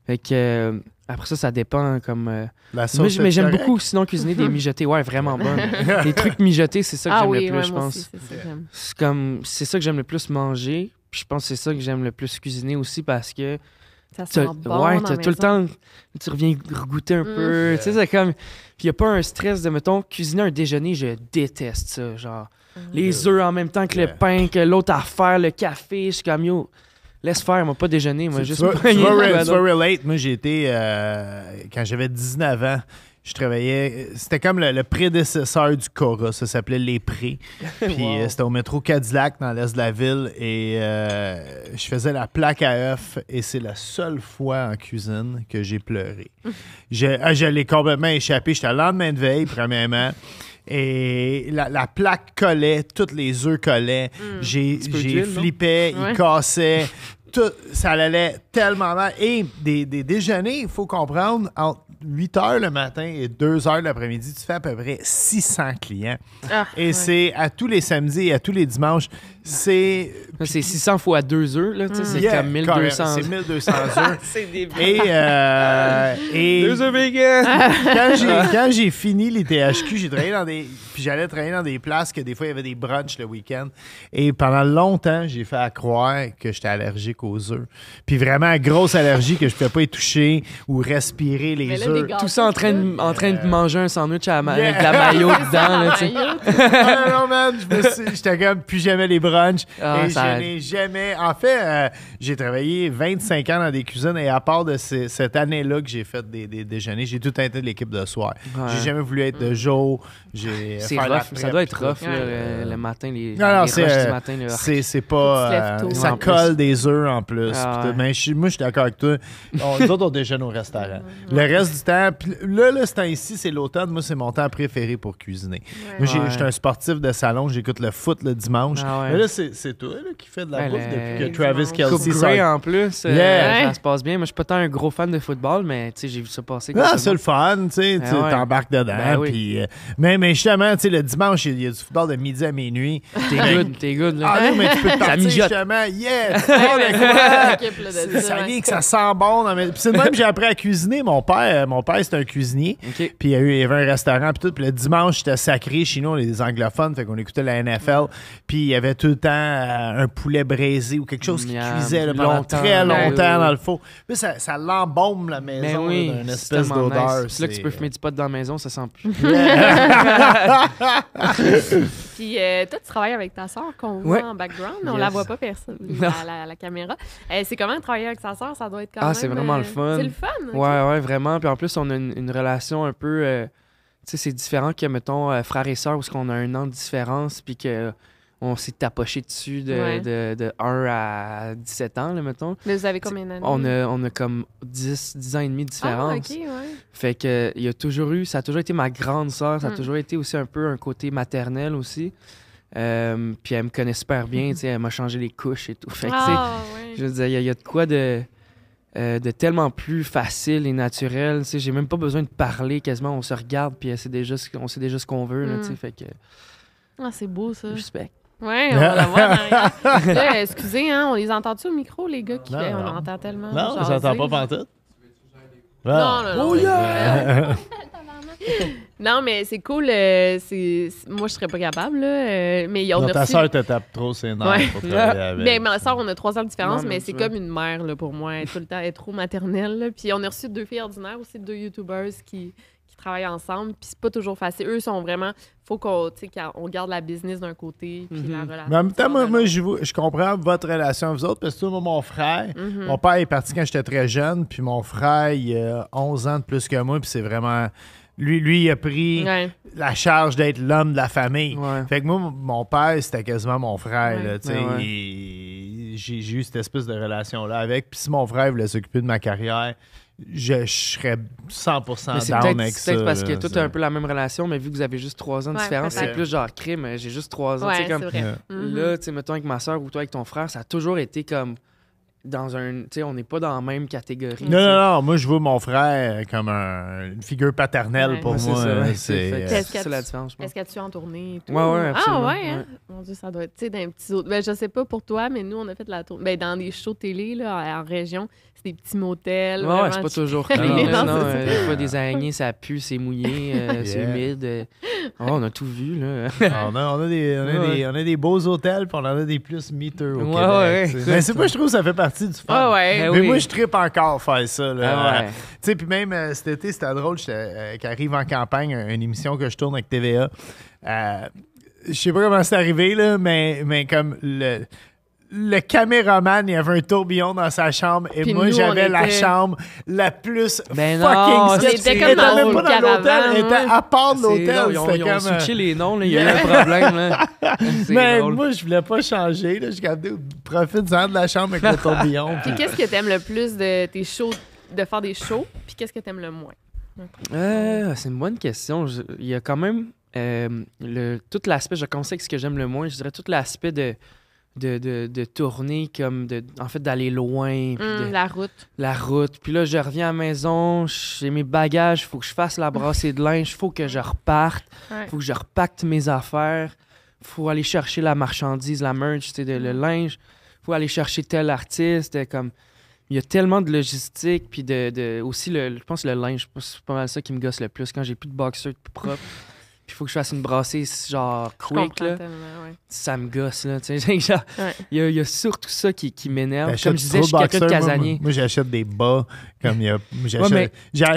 Fait que. Euh, après ça, ça dépend hein, comme. Euh, mais, j'aime beaucoup sinon cuisiner des mijotés. Ouais, vraiment bon. des trucs mijotés, c'est ça que ah j'aime le plus, je pense. C'est comme c'est ça que j'aime le plus manger. Puis je pense que c'est ça que j'aime le plus cuisiner aussi parce que ça ouais, tout le temps, tu reviens goûter un mm. peu. Tu sais, c'est comme. il n'y a pas un stress de, mettons, cuisiner un déjeuner, je déteste ça. Genre, mm. les œufs en même temps que le pain, que l'autre affaire, le café, je suis comme, yo, laisse faire, moi, pas déjeuner, moi, juste. Tu vas, relate, moi, j'ai été, euh, quand j'avais 19 ans, je travaillais. Euh, c'était comme le, prédécesseur du Cora, ça s'appelait Les Prés. Puis euh, c'était au métro Cadillac dans l'est de la ville et euh, je faisais la plaque à œufs et c'est la seule fois en cuisine que j'ai pleuré. J'ai ah, complètement échappé. J'étais le lendemain de veille, premièrement. Et la, plaque collait, tous les œufs collaient. Mm. J'ai flippé, Ils cassaient. Tout, ça allait tellement mal. Et des, des déjeuners, il faut comprendre, entre 8 heures le matin et 2 heures l'après-midi, tu fais à peu près 600 clients. Ah, et c'est à tous les samedis et à tous les dimanches. C'est. C'est 600 fois 2 œufs là. C'est yeah, comme 1200. C'est 1200 œufs. c'est des Et. Euh, et Deux œufs vegan. quand j'ai fini les THQ, j'ai dans des. Puis j'allais travailler dans des places que des fois, il y avait des brunchs le week-end. Et pendant longtemps, j'ai fait à croire que j'étais allergique aux œufs. Puis vraiment, grosse allergie que je ne pouvais pas y toucher ou respirer les œufs. Tout ça en train, de, en train de euh, manger un sandwich à la avec la maillot dedans, là, tu sais. non, non, man. J'étais comme plus jamais les brunchs brunch. Ah, et je n'ai jamais. En fait, euh, j'ai travaillé 25 ans dans des cuisines et à part de cette année-là que j'ai fait des, déjeuners, j'ai tout tenté de l'équipe de soir. Je J'ai jamais voulu être de jour. Ça doit être rough le, matin. Les, non, non, euh, c'est, c'est, pas. Euh, ça colle des œufs en plus. Mais ah, ben, moi, je suis d'accord avec toi. nous autres, on déjeune au restaurant. Le reste du temps, là, ce temps-ci, c'est l'automne. Moi, c'est mon temps préféré pour cuisiner. Moi, je suis un sportif de salon. J'écoute le foot le dimanche. Ah là, c'est toi qui fais de la ben, bouffe depuis que Travis Kelsey en plus. Euh, ça se passe bien. Moi, je suis pas tant un gros fan de football, mais j'ai vu ça passer. Ah, c'est le fun. Tu sais, ben t'embarques dedans. Ben euh, mais, justement, le dimanche, il y a du football de midi à minuit. T'es good, t'es good. Ah non, mais tu peux te partir justement. Yeah! Ça vient que ça sent bon. c'est même j'ai appris à cuisiner. Mon père, euh, mon père c'est un cuisinier. Puis il y avait un restaurant. Puis tout. Puis le dimanche, c'était sacré chez nous, on est des anglophones. Fait qu'on écoutait la NFL. Puis il y avait tout le temps euh, un poulet braisé ou quelque chose qui cuisait pendant très ben longtemps dans le four. Puis ça, ça l'embaume la ben maison d'une espèce d'odeur. C'est là que tu peux fumer euh, du pot dans la maison, ça sent plus. Puis euh, toi, tu travailles avec ta soeur qu'on voit en background, on yes. on la voit pas personne à la, caméra. c'est comment travailler avec sa soeur? Ça doit être quand ah, même... Ah, c'est vraiment le fun. C'est le fun. Ouais, vraiment. Puis en plus, on a une, relation un peu... tu sais, c'est différent que, mettons, frère et soeur, où qu'on a un an de différence, puis que on s'est tapoché dessus de, 1 à 17 ans, là, mettons. Mais vous avez combien d'années? On a, on a comme 10, 10 ans et demi de ah, différence. Fait que il y a toujours eu, ça a toujours été ma grande sœur, ça a hmm. toujours été aussi un peu un côté maternel aussi. Euh, puis elle me connaît super bien, elle m'a changé les couches et tout. Fait ah, ouais. je veux dire, il y, a de quoi de, euh, de tellement plus facile et naturel. J'ai même pas besoin de parler quasiment, on se regarde, puis on sait déjà ce qu'on veut. Là, hmm. fait que, ah, c'est beau ça. Ouais, on la voir. Eh, excusez, hein, on les entend-tu au micro, les gars qui non, non. On entend tellement. Non, on s'entend pas pantoute. Non, ah. non, non. non oh, yeah! Non, mais c'est cool. Euh, c'est, moi, je serais pas capable. Là, euh, mais ils ont non, ta soeur te tape trop c'est normal Mais ma soeur, on a trois ans de différence, mais, c'est comme une mère là, pour moi. Elle, tout le temps, est trop maternelle. Puis on a reçu deux filles ordinaires aussi, deux YouTubers qui, Travailler ensemble, puis c'est pas toujours facile. Eux sont vraiment, faut qu'on garde la business d'un côté, puis la mhm. relation. Mais en même temps, moi, je, je, comprends votre relation, vous autres, parce que moi, mon frère, mhm. mon père est parti quand j'étais très jeune, puis mon frère, il a 11 ans de plus que moi, puis c'est vraiment lui, lui, il a pris la charge d'être l'homme de la famille. Fait que moi, mon père, c'était quasiment mon frère. sais. Ben j'ai eu cette espèce de relation-là avec. Puis si mon frère voulait s'occuper de ma carrière, je, serais 100% down avec ça. C'est peut-être parce que tout est un peu la même relation, mais vu que vous avez juste trois ans de différence, c'est plus genre crime, euh, j'ai juste trois ans. Ouais, comme, mm-hmm. Là, tu sais, mettons avec ma soeur ou toi avec ton frère, ça a toujours été comme dans un. Tu sais, on n'est pas dans la même catégorie. Non, non, non. Moi, je vois mon frère comme une figure paternelle pour moi. C'est euh, -ce la différence. Est-ce que tu as en tournée et tout? Ouais, ouais, ah, absolument. Ah, ouais, Mon Dieu, ça doit être. Tu sais, d'un petit autre. Ben, je sais pas pour toi, mais nous, on a fait la tournée. Ben, dans des shows télé, là, en région c'est des petits motels. Ouais, c'est pas toujours clean. non, c'est pas des des araignées, ça pue, c'est mouillé, euh, c'est humide. Oh, on a tout vu, là. Ah, on, a, on, a des, on, a des, on, a, des, beaux hôtels, puis on en a des plus miteux au ouais, Québec. Mais c'est pas, je trouve, ça fait partie du fun. Ah, ben mais moi, je tripe encore faire ça. Là. Ah, tu sais, puis même euh, cet été, c'était drôle, euh, qu'arrive en campagne, une émission que je tourne avec TVA je sais pas comment c'est arrivé, là, mais, mais comme le, le caméraman, il avait un tourbillon dans sa chambre et moi, j'avais la chambre la plus fucking sexy. C'était comme même pas dans l'hôtel, il était hein. à part de l'hôtel. ils ont, euh, les noms, il y a eu un problème. Mais moi, je voulais pas changer. Je gardais profite de la chambre avec le tourbillon. Puis qu'est-ce que t'aimes le plus de tes shows, de faire des shows? Puis qu'est-ce que t'aimes le moins? Euh, c'est une bonne question. Il y a quand même euh, le... tout l'aspect, je conseille ce que j'aime le moins, je dirais tout l'aspect de de, tourner comme de en fait d'aller loin hum, la route la route puis là je reviens à la maison j'ai mes bagages faut que je fasse la brassée de linge faut que je reparte il faut que je repacte mes affaires faut aller chercher la marchandise la merch de, le hum. linge faut aller chercher tel artiste comme il y a tellement de logistique puis de, aussi le je pense le linge c'est pas mal ça qui me gosse le plus quand j'ai plus de boxeur propre il faut que je fasse une brassée genre quick, ça me gosse. Là, il, y, a, surtout ça qui, m'énerve. Ben, comme je disais, je suis quelqu'un de casanier. Moi, j'achète des bas. comme a...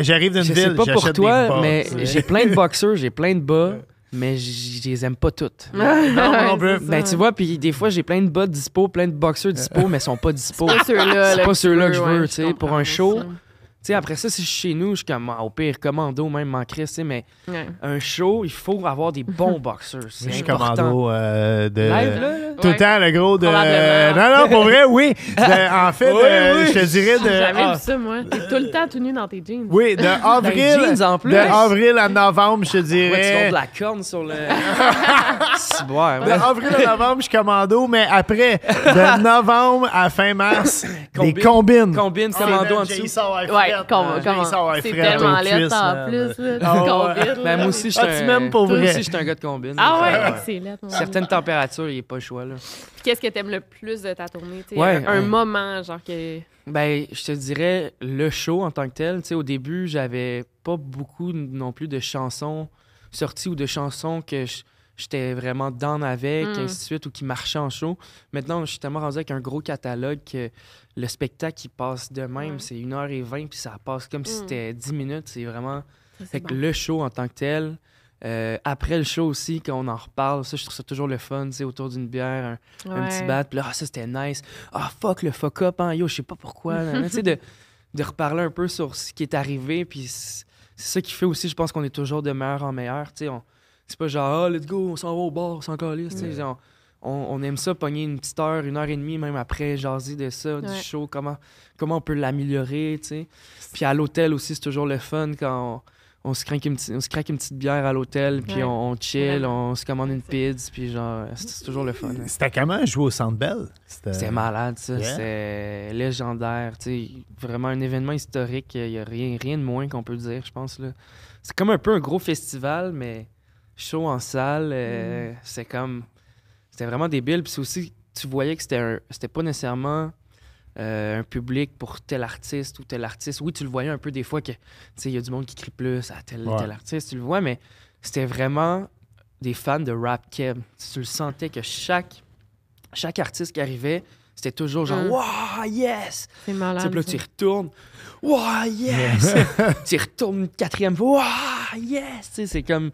J'arrive d'une ville, pas pour toi, mais j'ai plein de boxeurs, j'ai plein de bas. mais je les aime pas toutes. non, Ben, tu vois, puis des fois, j'ai plein de bas dispo, plein de boxeurs dispo, mais ils sont pas dispo. C'est pas ceux-là que je veux, tu sais, pour un show tu sais, après ça, si je suis chez nous, je suis comme, ah, au pire, commando, même, tu mais un show, il faut avoir des bons boxeurs. Je suis commando euh, de... Tout le temps, le gros de... Non, non, pour vrai, oui. Ben, en fait, euh, je te dirais de... J'avais vu ah. ça, moi. T'es tout le temps tout nu dans tes jeans. Oui, de avril... jeans, en plus. De avril à novembre, je te dirais... Ouais, tu de la corne sur le... Hein. de avril à novembre, je suis commando, mais après, de novembre à fin mars, les combines. Combines, combines commando en dessous. C'est tellement lettre en plus. Ah combine. Ben, moi aussi, je suis ah, un... même un gars de combine. Ah ouais, excellent. Certaines températures, il n'y a pas le choix. là. Qu'est-ce que tu aimes le plus de ta tournée? un, hein. moment, genre que... Ben, je te dirais le show en tant que tel. Tu sais, au début, j'avais pas beaucoup non plus de chansons sorties ou de chansons que j'étais vraiment dans avec, hmm. ainsi de suite, ou qui marchaient en show. Maintenant, je suis tellement rendu avec un gros catalogue que le spectacle, qui passe de même. c'est C'est 1h20, puis ça passe comme si mm. c'était 10 minutes. C'est vraiment. le show en tant que tel. Euh, après le show aussi, quand on en reparle, ça, je trouve ça toujours le fun, tu sais, autour d'une bière, un, petit bat, puis là, ah, ça, c'était nice. Ah, fuck, le fuck-up, hein, yo, je sais pas pourquoi. tu sais, de, reparler un peu sur ce qui est arrivé, puis c'est ça qui fait aussi, je pense qu'on est toujours de meilleur en meilleur, tu sais. C'est pas genre, ah, let's go, on s'en va au bord on s'en calisse, tu sais. Mm on, aime ça pogner une petite heure, une heure et demie, même après, jaser de ça, du show, comment, comment on peut l'améliorer, tu sais. Puis à l'hôtel aussi, c'est toujours le fun quand on, se, craque une, petite bière à l'hôtel, puis on, chill, on se commande une pizza, puis genre, c'est mm. toujours le fun. C'était comment jouer au Centre Bell? C'était malade, ça. C'est légendaire, tu sais. Vraiment un événement historique. Il n'y a rien, rien de moins qu'on peut dire, je pense. C'est comme un peu un gros festival, mais show en salle. Euh, mm. c'est comme c'était vraiment débile. Puis c'est aussi, tu voyais que c'était, c'était pas nécessairement euh, un public pour tel artiste ou tel artiste. Oui, tu le voyais un peu des fois que, tu sais, il y a du monde qui crie plus à tel artiste, tu le vois, mais c'était vraiment des fans de rap keb. Tu le sentais que chaque, chaque artiste qui arrivait, c'était toujours genre, mm. Wow, yes! C'est malade. Puis là, tu retournes, Wow, yes! tu retournes une quatrième fois, Wow, yes! c'est comme,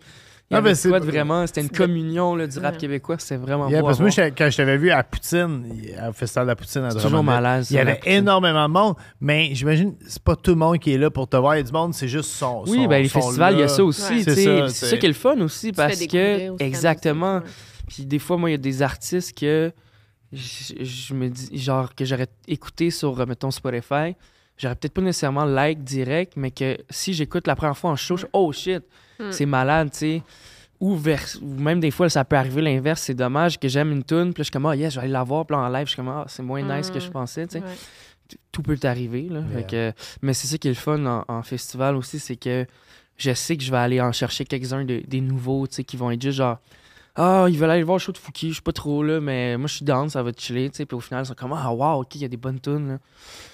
ah, ben, vraiment, c'était une communion du rap québécois, C'était vraiment yeah, Parce que moi, quand je t'avais vu à Poutine, au festival de la Poutine à toujours Il y avait énormément de monde, mais j'imagine c'est pas tout le monde qui est là pour te voir. Il y a du monde, c'est juste son. Oui, ben, les festivals, il y a ça aussi. C'est ça, qui est le fun aussi parce que. Hein, exactement. Puis des fois, moi, il y a des artistes que je, genre, que j'aurais écouté sur, euh, mettons, Spotify. J'aurais peut-être pas nécessairement like direct, mais que si j'écoute la première fois en show, je, oh shit! Hmm. C'est malade, tu sais. Ou, vers... même des fois, ça peut arriver l'inverse. C'est dommage que j'aime une tune, puis je suis comme, ah, oh, yes, je vais aller la voir, puis en live, je suis comme, ah, c'est moins nice que je hmm. pensais, tu sais. Tout peut arriver, là. mais c'est ça qui est le fun en, festival aussi, c'est que je sais que je vais aller en chercher quelques-uns des nouveaux, tu sais, qui vont être juste genre ah, ils veulent aller voir le show de Fouki, je suis pas trop là, mais moi je suis dans ça va chiller, tu sais. Puis au final, ils sont comme Ah, wow, ok, il y a des bonnes tunes.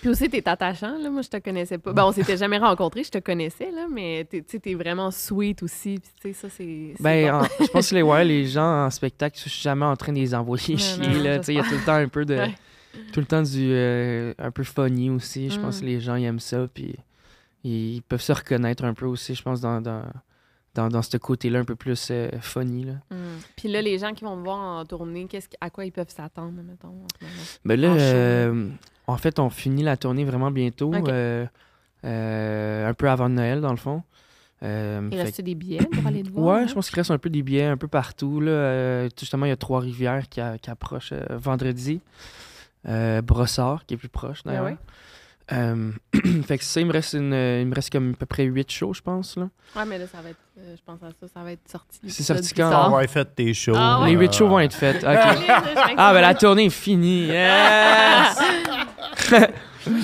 Puis aussi, t'es attachant, là. Moi, je te connaissais pas. Bon, on s'était jamais rencontrés, je te connaissais, là, mais tu t'es vraiment sweet aussi. Puis, tu sais, ça, c'est. Ben, je pense que les, les gens en spectacle, je suis jamais en train de les envoyer chier, là. Tu sais, il y a tout le temps un peu de. Tout le temps du. Euh, un peu funny aussi. Je pense mm. que les gens, ils aiment ça. Puis ils peuvent se reconnaître un peu aussi, je pense, dans dans, ce côté-là un peu plus euh, funny. Là. Hmm. Puis là, les gens qui vont me voir en tournée, à quoi ils peuvent s'attendre, mettons? Ben là, euh, en, fait, on finit la tournée vraiment bientôt, euh, un peu avant Noël, dans le fond. il reste des billets pour aller te voir? Oui, je pense qu'il reste un peu des billets un peu partout. Là. justement, il y a Trois-Rivières qui, approche vendredi. Brossard, qui est plus proche ben d'ailleurs. Euh, fait que ça, il me reste une, euh, il me reste comme à peu près 8 shows, je pense. Là. mais là, ça va être, euh, je pense ça, ça va être sorti. C'est sorti quand? On va être tes shows. Ah, Les 8 shows vont être faites. ah, ben la tournée est finie.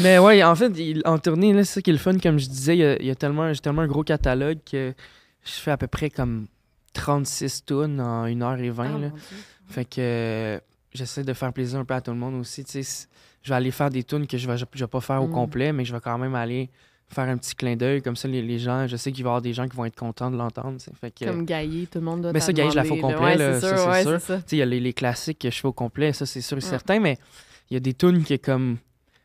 mais ouais, en fait, en tournée, là, c'est ça qui est le fun. Comme je disais, il y a, tellement, tellement un gros catalogue que je fais à peu près comme 36 tunes en 1h20. Ah, fait que j'essaie de faire plaisir un peu à tout le monde aussi. je vais aller faire des tunes que je ne vais, pas faire au mm. complet, mais je vais quand même aller faire un petit clin d'œil. Comme ça, les, gens, je sais qu'il va y avoir des gens qui vont être contents de l'entendre. Comme Gaillé, tout le monde doit Mais ben, ça, Gaillé, je la fais au complet. Il y a les, classiques que je fais au complet, ça, c'est sûr et mm. certain. Mais il y a des tunes qui, comme,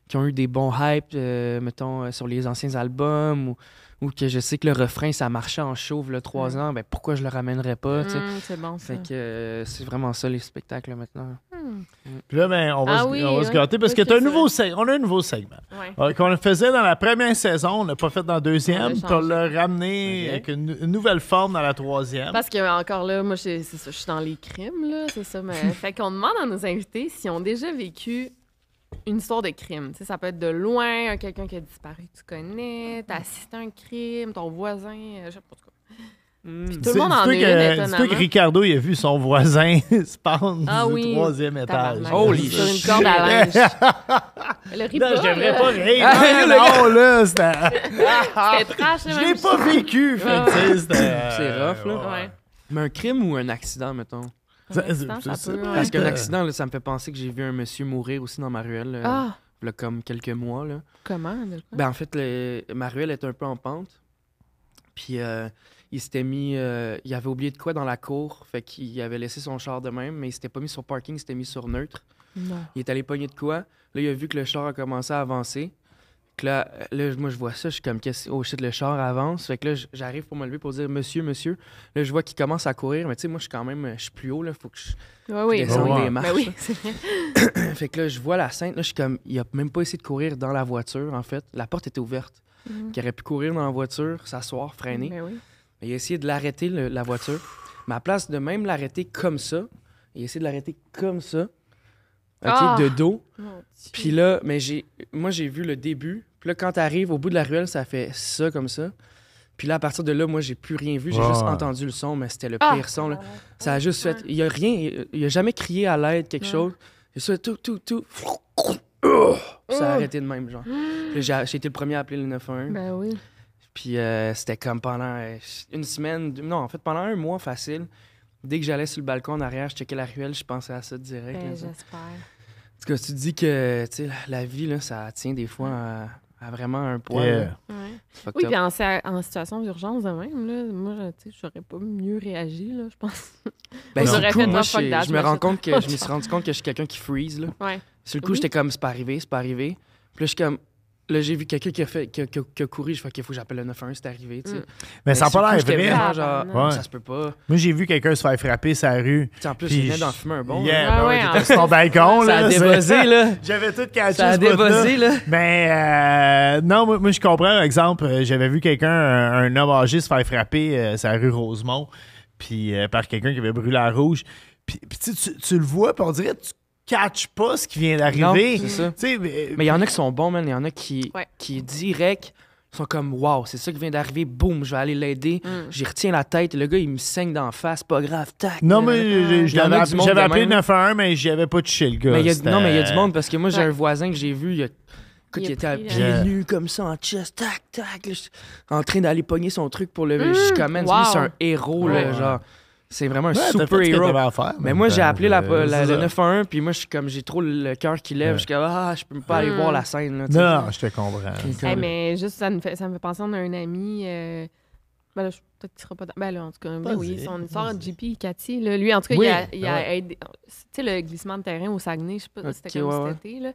qui ont eu des bons hypes, euh, mettons, euh, sur les anciens albums ou ou que je sais que le refrain, ça marchait en chauve le 3 mm. ans, ben pourquoi je le ramènerais pas? Mm, c'est que euh, c'est vraiment ça, les spectacles, maintenant. Hmm. Puis là, ben, on va, ah se, on va se gâter parce que un nouveau a un nouveau segment euh, qu'on le qu'on faisait dans la première saison, on l'a pas fait dans la deuxième. On l'a ramené avec une, nouvelle forme dans la troisième. Parce que encore là, moi, je suis dans les crimes, là, c'est ça. Mais... fait qu'on demande à nos invités s'ils ont déjà vécu une histoire de crime. sais, ça peut être de loin, quelqu'un qui a disparu que tu connais, t'as assisté à un crime, ton voisin, euh, je sais pas. quoi. Puis hmm. tout le monde en est que, C'est que Ricardo il a vu son voisin se ah, du troisième étage. Holy Sur une corde à linge. non, pas rire. Ah, non, là, c'était... c'était trash. Je l'ai pas vécu. fait, C'est rough, là. Mais un crime ou un accident, mettons? Parce que euh, l'accident, ça me fait penser que j'ai vu un monsieur mourir aussi dans ma ruelle. Euh, ah! comme quelques mois. Là. Comment? Ben, en fait, le... ma ruelle est un peu en pente. Puis euh, il s'était mis. il avait oublié de quoi dans la cour. Fait qu'il avait laissé son char de même, mais il s'était pas mis sur parking, il s'était mis sur neutre. Non. Il est allé pogner de quoi. Là, il a vu que le char a commencé à avancer là, moi, je vois ça, je suis comme, oh shit, le char avance. Fait que là, j'arrive pour me lever pour dire monsieur, monsieur. Là, je vois qu'il commence à courir, mais tu sais, moi, je suis quand même, euh, je suis plus haut, là, faut que je, oui. Ben oui, fait que là, je vois la scène, là, je suis comme, il a même pas essayé de courir dans la voiture, en fait. La porte était ouverte. Mhm. Il aurait pu courir dans la voiture, s'asseoir, freiner. Ben il a essayé de l'arrêter, la voiture. mais à place de même l'arrêter comme ça, il a essayé de l'arrêter comme ça de ah! dos. Puis là, mais j'ai, moi, j'ai vu le début. Puis là, quand t'arrives au bout de la ruelle, ça fait ça comme ça. Puis là, à partir de là, moi, j'ai plus rien vu. J'ai juste ah. entendu le son, mais c'était le ah! pire son. Ça a juste fait. Il y a rien. Il a jamais crié à l'aide, quelque chose. Il a tout, tout, tout. Ça a oh! arrêté de même, genre. Puis j'ai, été le premier à appeler le 911. Ben oui. Puis euh, c'était comme pendant euh, une semaine. Non, en fait, pendant un mois facile. Dès que j'allais sur le balcon en arrière, je checkais la ruelle, je pensais à ça direct. Ben, j'espère. Parce tu dis que la vie, ça tient des fois à, vraiment un point. Oui, puis en, situation d'urgence, de même, là, moi, j'aurais pas mieux réagi, je pense. Ben, oh, je, me rends compte que je me suis rendu compte que je suis quelqu'un qui freeze. Là. Sur le coup, j'étais comme, c'est pas arrivé, c'est pas arrivé. Puis là, je suis comme, Là, j'ai vu quelqu'un qui a fait qui a, couru, je crois qu'il faut que j'appelle le 911, c'est arrivé, tu mm. Mais, ça n'a pas l'air vrai. ça se peut pas. Moi, j'ai vu quelqu'un se faire frapper sa rue. en plus, il venait d'en fumer un bon. Ah ben hein. son balcon, là. Ça a débossé, là. J'avais tout caché. Ça a débossé, là. Mais euh, non, moi, je comprends, par exemple, euh, j'avais vu quelqu'un, un, homme âgé, se faire frapper euh, sa rue Rosemont, puis par quelqu'un qui avait brûlé la rouge. Puis, tu, le vois, puis on dirait, catch pas ce qui vient d'arriver. Mais il y en a qui sont bons, man. Il y en a qui, qui direct sont comme Waouh, c'est ça qui vient d'arriver, boum, je vais aller l'aider. Mm. J'y retiens la tête, le gars il me saigne d'en face, pas grave, tac. Non, mais j'avais appelé 911, mais j'y avais pas touché le gars. Mais non, mais il y a du monde parce que moi j'ai un voisin que j'ai vu, il qui était à pieds euh, nus comme ça en chest, tac, tac, en train d'aller pogner son truc pour le. Mmh, je c'est un héros, là, genre. C'est vraiment un super héros. Mais moi, j'ai appelé la, la, le 911, puis moi, je suis comme, j'ai trop le cœur qui lève. Je suis comme, ah, je peux pas aller voir la scène. non, je te comprends. mais juste, ça me, fait, ça me fait penser, à un ami. Euh, ben là, peut-être qu'il sera pas. Ben là, en tout cas, oui, son histoire de JP Cathy, là, lui, en tout cas, il a, ah aidé. Tu sais, le glissement de terrain au Saguenay, je sais pas, c'était comme cet été, là.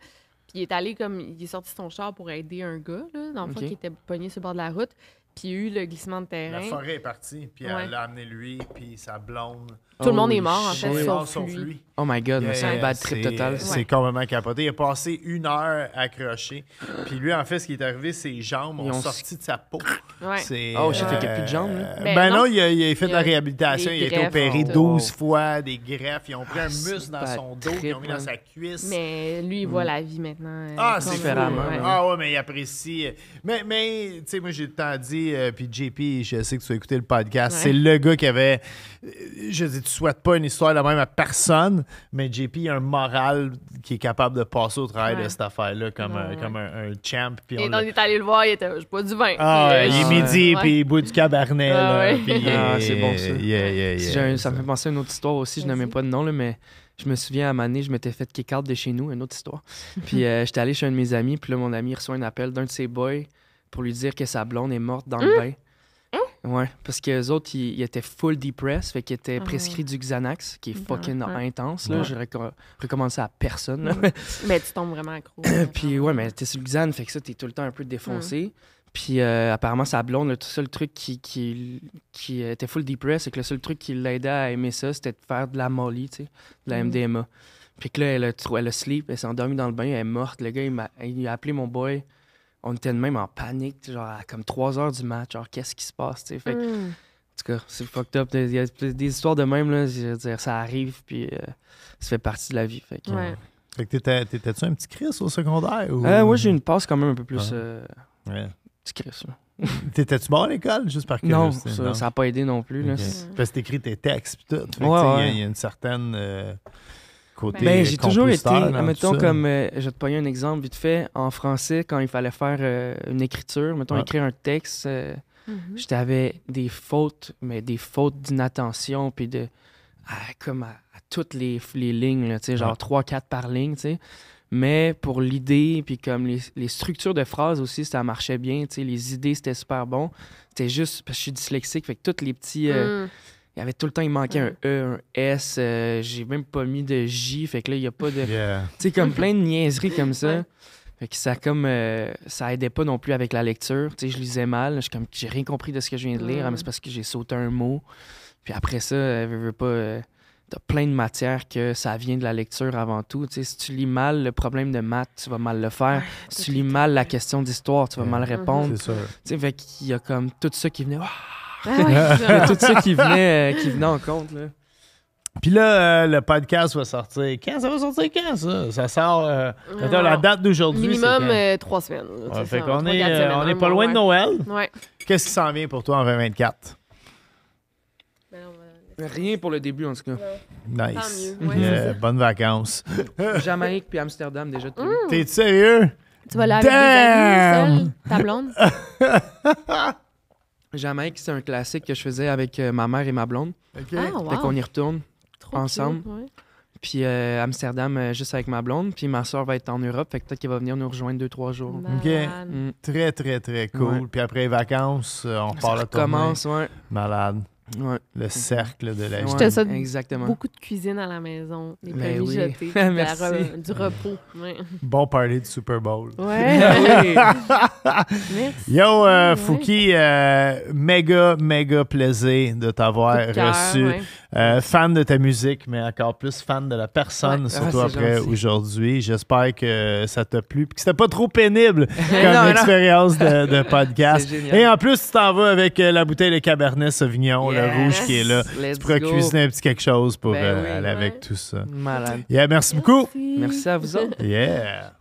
Puis il est allé comme. Il est sorti son char pour aider un gars, là, dans le fond, qui était pogné sur le bord de la route. Puis il y a eu le glissement de terrain. La forêt est partie, puis elle l'a amené lui, puis sa blonde. Tout le monde est mort, en fait, sauf, lui. Oh my God, c'est un bad trip total. C'est complètement capoté. Il a passé une heure accroché. Puis lui, en fait, ce qui est arrivé, ses jambes ont, sorti de sa peau. Ouais. Oh, je sais de euh, jambes. Là. Ben, ben non, il, a, fait de la réhabilitation. Il a été opéré 12 fois, des greffes. Ils ont pris ah, un muscle dans son dos, ils l'ont mis dans sa cuisse. Mais lui, il voit mm. la vie maintenant. Euh, ah, c'est différemment. Ah ouais, mais il apprécie. Mais, tu sais, moi, j'ai le temps à dire et euh, puis JP, je sais que tu as écouté le podcast, c'est le gars qui avait. Euh, je dis, tu souhaites pas une histoire la même à personne, mais JP a un moral qui est capable de passer au travail de cette affaire-là comme, un, champ. Puis on, est allé le voir, il était pas du vin. Ah, il est euh, midi, puis il bout du cabernet. Ah, ah, c'est bon ça. ça me fait penser à une autre histoire aussi, je même pas de nom, mais je me souviens à un je m'étais fait kick out de chez nous, une autre histoire. Puis j'étais allé chez un de mes amis, puis là, mon ami reçoit un appel d'un de ses boys pour lui dire que sa blonde est morte dans le hein? bain. Hein? Ouais, parce que les autres, ils, étaient full depressed, fait qu'ils étaient ah. prescrits du Xanax, qui est fucking intense. Là. ne Je recommande ça à personne. mais tu tombes vraiment accro. puis ouais, mais t'es sur le Xan, fait que ça, t'es tout le temps un peu défoncé. Hum. Puis euh, apparemment, sa blonde, le seul truc qui, qui, était full depressed, c'est que le seul truc qui l'aidait à aimer ça, c'était de faire de la molly, tu sais, de la MDMA. Hum. Puis que là, elle a, elle sleep, elle s'est endormie dans le bain, elle est morte. Le gars, il m'a, il a appelé mon boy on était même en panique, genre à comme 3 heures du match, genre qu'est-ce qui se passe, tu sais. Hmm. En tout cas, c'est fucked up. Il y a des histoires de même, là, je veux dire, ça arrive, puis euh, ça fait partie de la vie. Fait que, euh, t'étais, tu un petit Chris au secondaire? Ou... Euh, moi, j'ai une passe quand même un peu plus ah. euh, ouais. petit Chris. T'étais-tu mort à l'école, juste par Non, ça n'a pas aidé non plus. Hmm. Parce que t'écris tes textes, puis tout. il y, a une certaine ben, j'ai toujours été, comme euh, je vais te pogner un exemple vite fait, en français, quand il fallait faire euh, une écriture, mettons, écrire un texte, euh, mhm. j'avais des fautes, mais des fautes d'inattention, puis de. comme à, toutes les, lignes, genre 3-4 par ligne, Mais pour l'idée, puis comme les, structures de phrases aussi, ça marchait bien, Les idées, c'était super bon. C'était juste, parce que je suis dyslexique, fait que tous les petits. Mhm avait tout le temps, il manquait un E, un S. Euh, j'ai même pas mis de J. Fait que là, il y a pas de. Tu sais, comme plein de niaiseries comme ça. Fait que ça, comme, euh, ça aidait pas non plus avec la lecture. Tu sais, je lisais mal. Je comme, j'ai rien compris de ce que je viens de lire. Mm. Ah, mais c'est parce que j'ai sauté un mot. Puis après ça, euh, veut, pas. t'as plein de matières que ça vient de la lecture avant tout. Tu sais, si tu lis mal le problème de maths, tu vas mal le faire. si tu lis mal la question d'histoire, tu vas mal mm-hmm. répondre. C'est Tu sais, fait qu'il y a comme tout ça qui venait. Ah tout ça qui venait, euh, qui venait en compte. Là. Puis là, euh, le podcast va sortir. Quand ça va sortir? Quand ça? Ça sort. Euh, la date d'aujourd'hui. Minimum trois semaines. on est pas loin de Noël. Qu'est-ce qui s'en vient pour toi en 2024? Ben, Rien pour le début, en tout cas. Nice. bonne vacances. Jamaïque puis Amsterdam, déjà. Mmh. T'es sérieux? Tu vas la seul, ta blonde? Jamaïque, c'est un classique que je faisais avec euh, ma mère et ma blonde. OK. Ah, qu'on y retourne ensemble. Puis euh, Amsterdam, euh, juste avec ma blonde. Puis ma soeur va être en Europe. Fait que peut-être qu'elle va venir nous rejoindre deux, trois jours. OK. Très, très, très cool. Puis après les vacances, on part Ça le ouais. Malade. Le cercle de la vie. exactement. Beaucoup de cuisine à la maison, les ben oui. du repos. Bon party du Super Bowl. Ouais. Yo, euh, Fouki, euh, méga, méga plaisir de t'avoir reçu. Euh, fan de ta musique, mais encore plus fan de la personne, surtout ah, après aujourd'hui. J'espère que ça t'a plu, et que c'était pas trop pénible comme expérience De, podcast. Et en plus, tu t'en vas avec euh, la bouteille de Cabernet Sauvignon, le rouge qui est là. tu pourras cuisiner un petit quelque chose pour ben euh, aller avec tout ça. Yeah, merci, merci beaucoup. Merci à vous autres. Yeah.